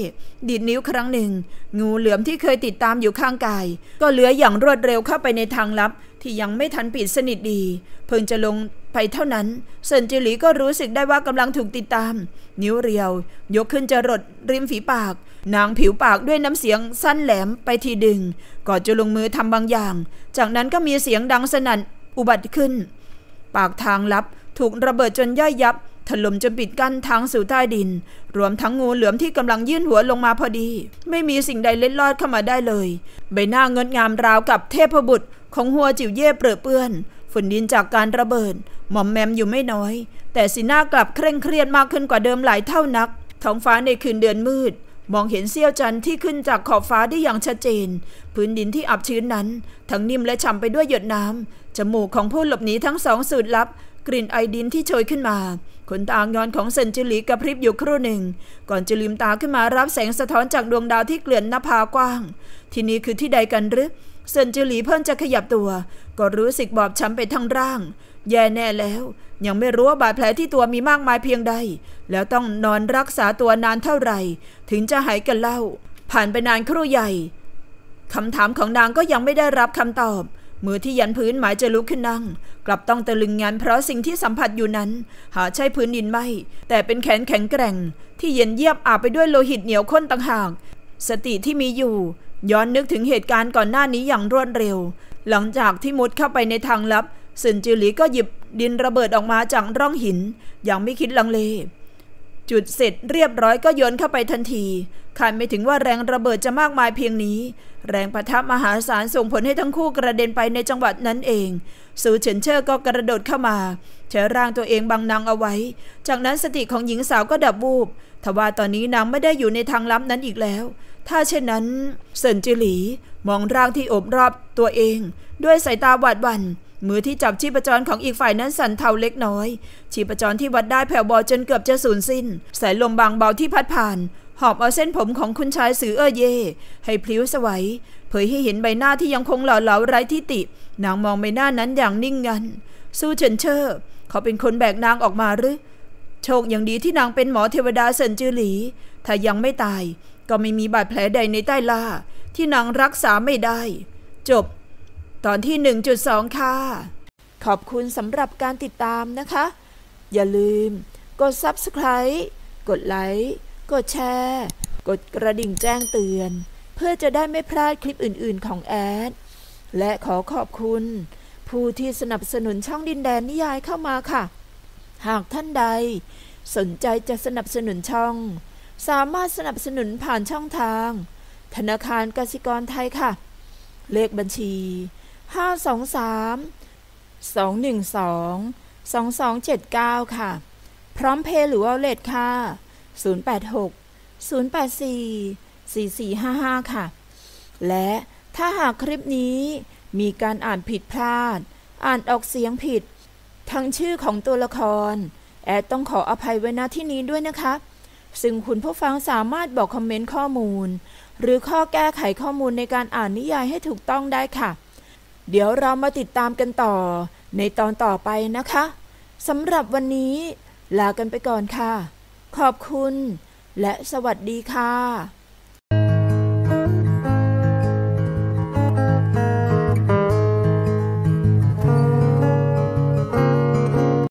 ดีดนิ้วครั้งหนึ่งงูเหลือมที่เคยติดตามอยู่ข้างกาย ก็เลื้อยอย่างรวดเร็วเข้าไปในทางลับที่ยังไม่ทันปิดสนิทดี เพิ่งจะลงไปเท่านั้นเซินจิหลีก็รู้สึกได้ว่ากำลังถูกติดตาม นิ้วเรียว ยกขึ้นจะรด ริมฝีปาก นางผิวปากด้วยน้ำเสียงสั้นแหลมไปทีดึง ก่อนจะลงมือทำบางอย่าง จากนั้นก็มีเสียงดังสนั่นอุบัติขึ้น ปากทางลับถูกระเบิดจนย่อยยับถล่มจนปิดกั้นทางสู่ใต้ดิน รวมทั้งงูเหลือมที่กำลังยื่นหัวลงมาพอดี ไม่มีสิ่งใดเล็ดลอดเข้ามาได้เลย ใบหน้าเงดงามราวกับเทพบุตรของหัวจิ๋วเย่เปรอะเปื้อน ฝุ่นดินจากการระเบิดหมอมแมมอยู่ไม่น้อย แต่สีหน้ากลับเคร่งเครียดมากขึ้นกว่าเดิมหลายเท่านัก ท้องฟ้าในคืนเดือนมืด มองเห็นเสี้ยวจันทร์ที่ขึ้นจากขอบฟ้าได้อย่างชัดเจน พื้นดินที่อับชื้นนั้น ทั้งนิ่มและฉ่ำไปด้วยหยดน้ำ จมูกของผู้หลบหนีทั้งสองสูดลับกลิ่นไอดินที่โชยขึ้นมาคนตางอนของเซนจิลีกระพริบอยู่ครู่หนึ่ง ก่อนจะลืมตาขึ้นมารับแสงสะท้อนจากดวงดาวที่เกลื่อนนภาากว้าง ที่นี่คือที่ใดกันหรือเซนจิลีเพิ่งจะขยับตัว ก็รู้สึกบอบช้ำไปทั้งร่าง แย่แน่แล้ว ยังไม่รู้ว่าบาดแผลที่ตัวมีมากมายเพียงใดแล้วต้องนอนรักษาตัวนานเท่าไหร่ ถึงจะหายกันเล่า ผ่านไปนานครู่ใหญ่คำถามของนางก็ยังไม่ได้รับคำตอบมือที่ยันพื้นหมายจะลุกขึ้นนั่ง กลับต้องตะลึงงันเพราะสิ่งที่สัมผัสอยู่นั้นหาใช่พื้นดินไม่ แต่เป็นแขนแข็งแกร่งที่เย็นเยียบอาบไปด้วยโลหิตเหนียวข้นต่างหาก สติที่มีอยู่ย้อนนึกถึงเหตุการณ์ก่อนหน้านี้อย่างรวดเร็ว หลังจากที่มุดเข้าไปในทางลับสินจิหลีก็หยิบดินระเบิดออกมาจากร่องหินอย่างไม่คิดลังเลจุดเสร็จเรียบร้อยก็โยนเข้าไปทันทีคาดไม่ถึงว่าแรงระเบิดจะมากมายเพียงนี้แรงประทับมหาศาล ส่งผลให้ทั้งคู่กระเด็นไปในจังหวัดนั้นเอง สูเฉินเชอร์ก็กระโดดเข้ามาเฉ้ร่างตัวเองบังนางเอาไว้ จากนั้นสติของหญิงสาวก็ดับวูบทว่าตอนนี้นางไม่ได้อยู่ในทางลับนั้นอีกแล้ว ถ้าเช่นนั้นเซินจิหลีมองร่างที่โอบรอบตัวเอง ด้วยสายตาหวาดหวัน่นมือที่จับชีพจรของอีกฝ่ายนั้นสั่นเทาเล็กน้อย ชีพจรที่วัดได้แผ่วเบาจนเกือบจะสูญสิ้นสายลมบางเบาที่พัดผ่านหอบเอาเส้นผมของคุณชาย สือเออเย ให้พลิ้วสวัยเผยให้เห็นใบหน้าที่ยังคงหล่อเหลาไร้ทิฏฐินางมองใบหน้านั้นอย่างนิ่งงันสู้เฉิน เช่อเขาเป็นคนแบกนางออกมาหรือ โชคอย่างดีที่นาง เป็นหมอเทวดาเซินจือหลี ถ้ายังไม่ตาย ก็ไม่มีบาดแผลใดในใต้ล่า ที่นางรักษาไม่ได้ จบ ตอนที่1.2ค่ะขอบคุณสำหรับการติดตามนะคะ อย่าลืมกด subscribe กดไลค์กดแชร์ กดกระดิ่งแจ้งเตือน เพื่อจะได้ไม่พลาดคลิปอื่นๆของแอด และขอขอบคุณ ผู้ที่สนับสนุนช่องดินแดนนิยายเข้ามาค่ะ หากท่านใด สนใจจะสนับสนุนช่อง สามารถสนับสนุนผ่านช่องทาง ธนาคารกสิกรไทยค่ะ เลขบัญชี 523 212 2279 ค่ะ พร้อมเพย์หรือว่าเลทค่ะ086 084 4455 ค่ะ และถ้าหากคลิปนี้ มีการอ่านผิดพลาด อ่านออกเสียงผิด ทั้งชื่อของตัวละคร แอดต้องขออภัยไว้ณที่นี้ด้วยนะคะ ซึ่งคุณผู้ฟังสามารถบอกคอมเมนต์ข้อมูล หรือข้อแก้ไขข้อมูลในการอ่านนิยายให้ถูกต้องได้ค่ะ เดี๋ยวเรามาติดตามกันต่อ ในตอนต่อไปนะคะสำหรับวันนี้ลากันไปก่อนค่ะขอบคุณและสวัสดีค่ะ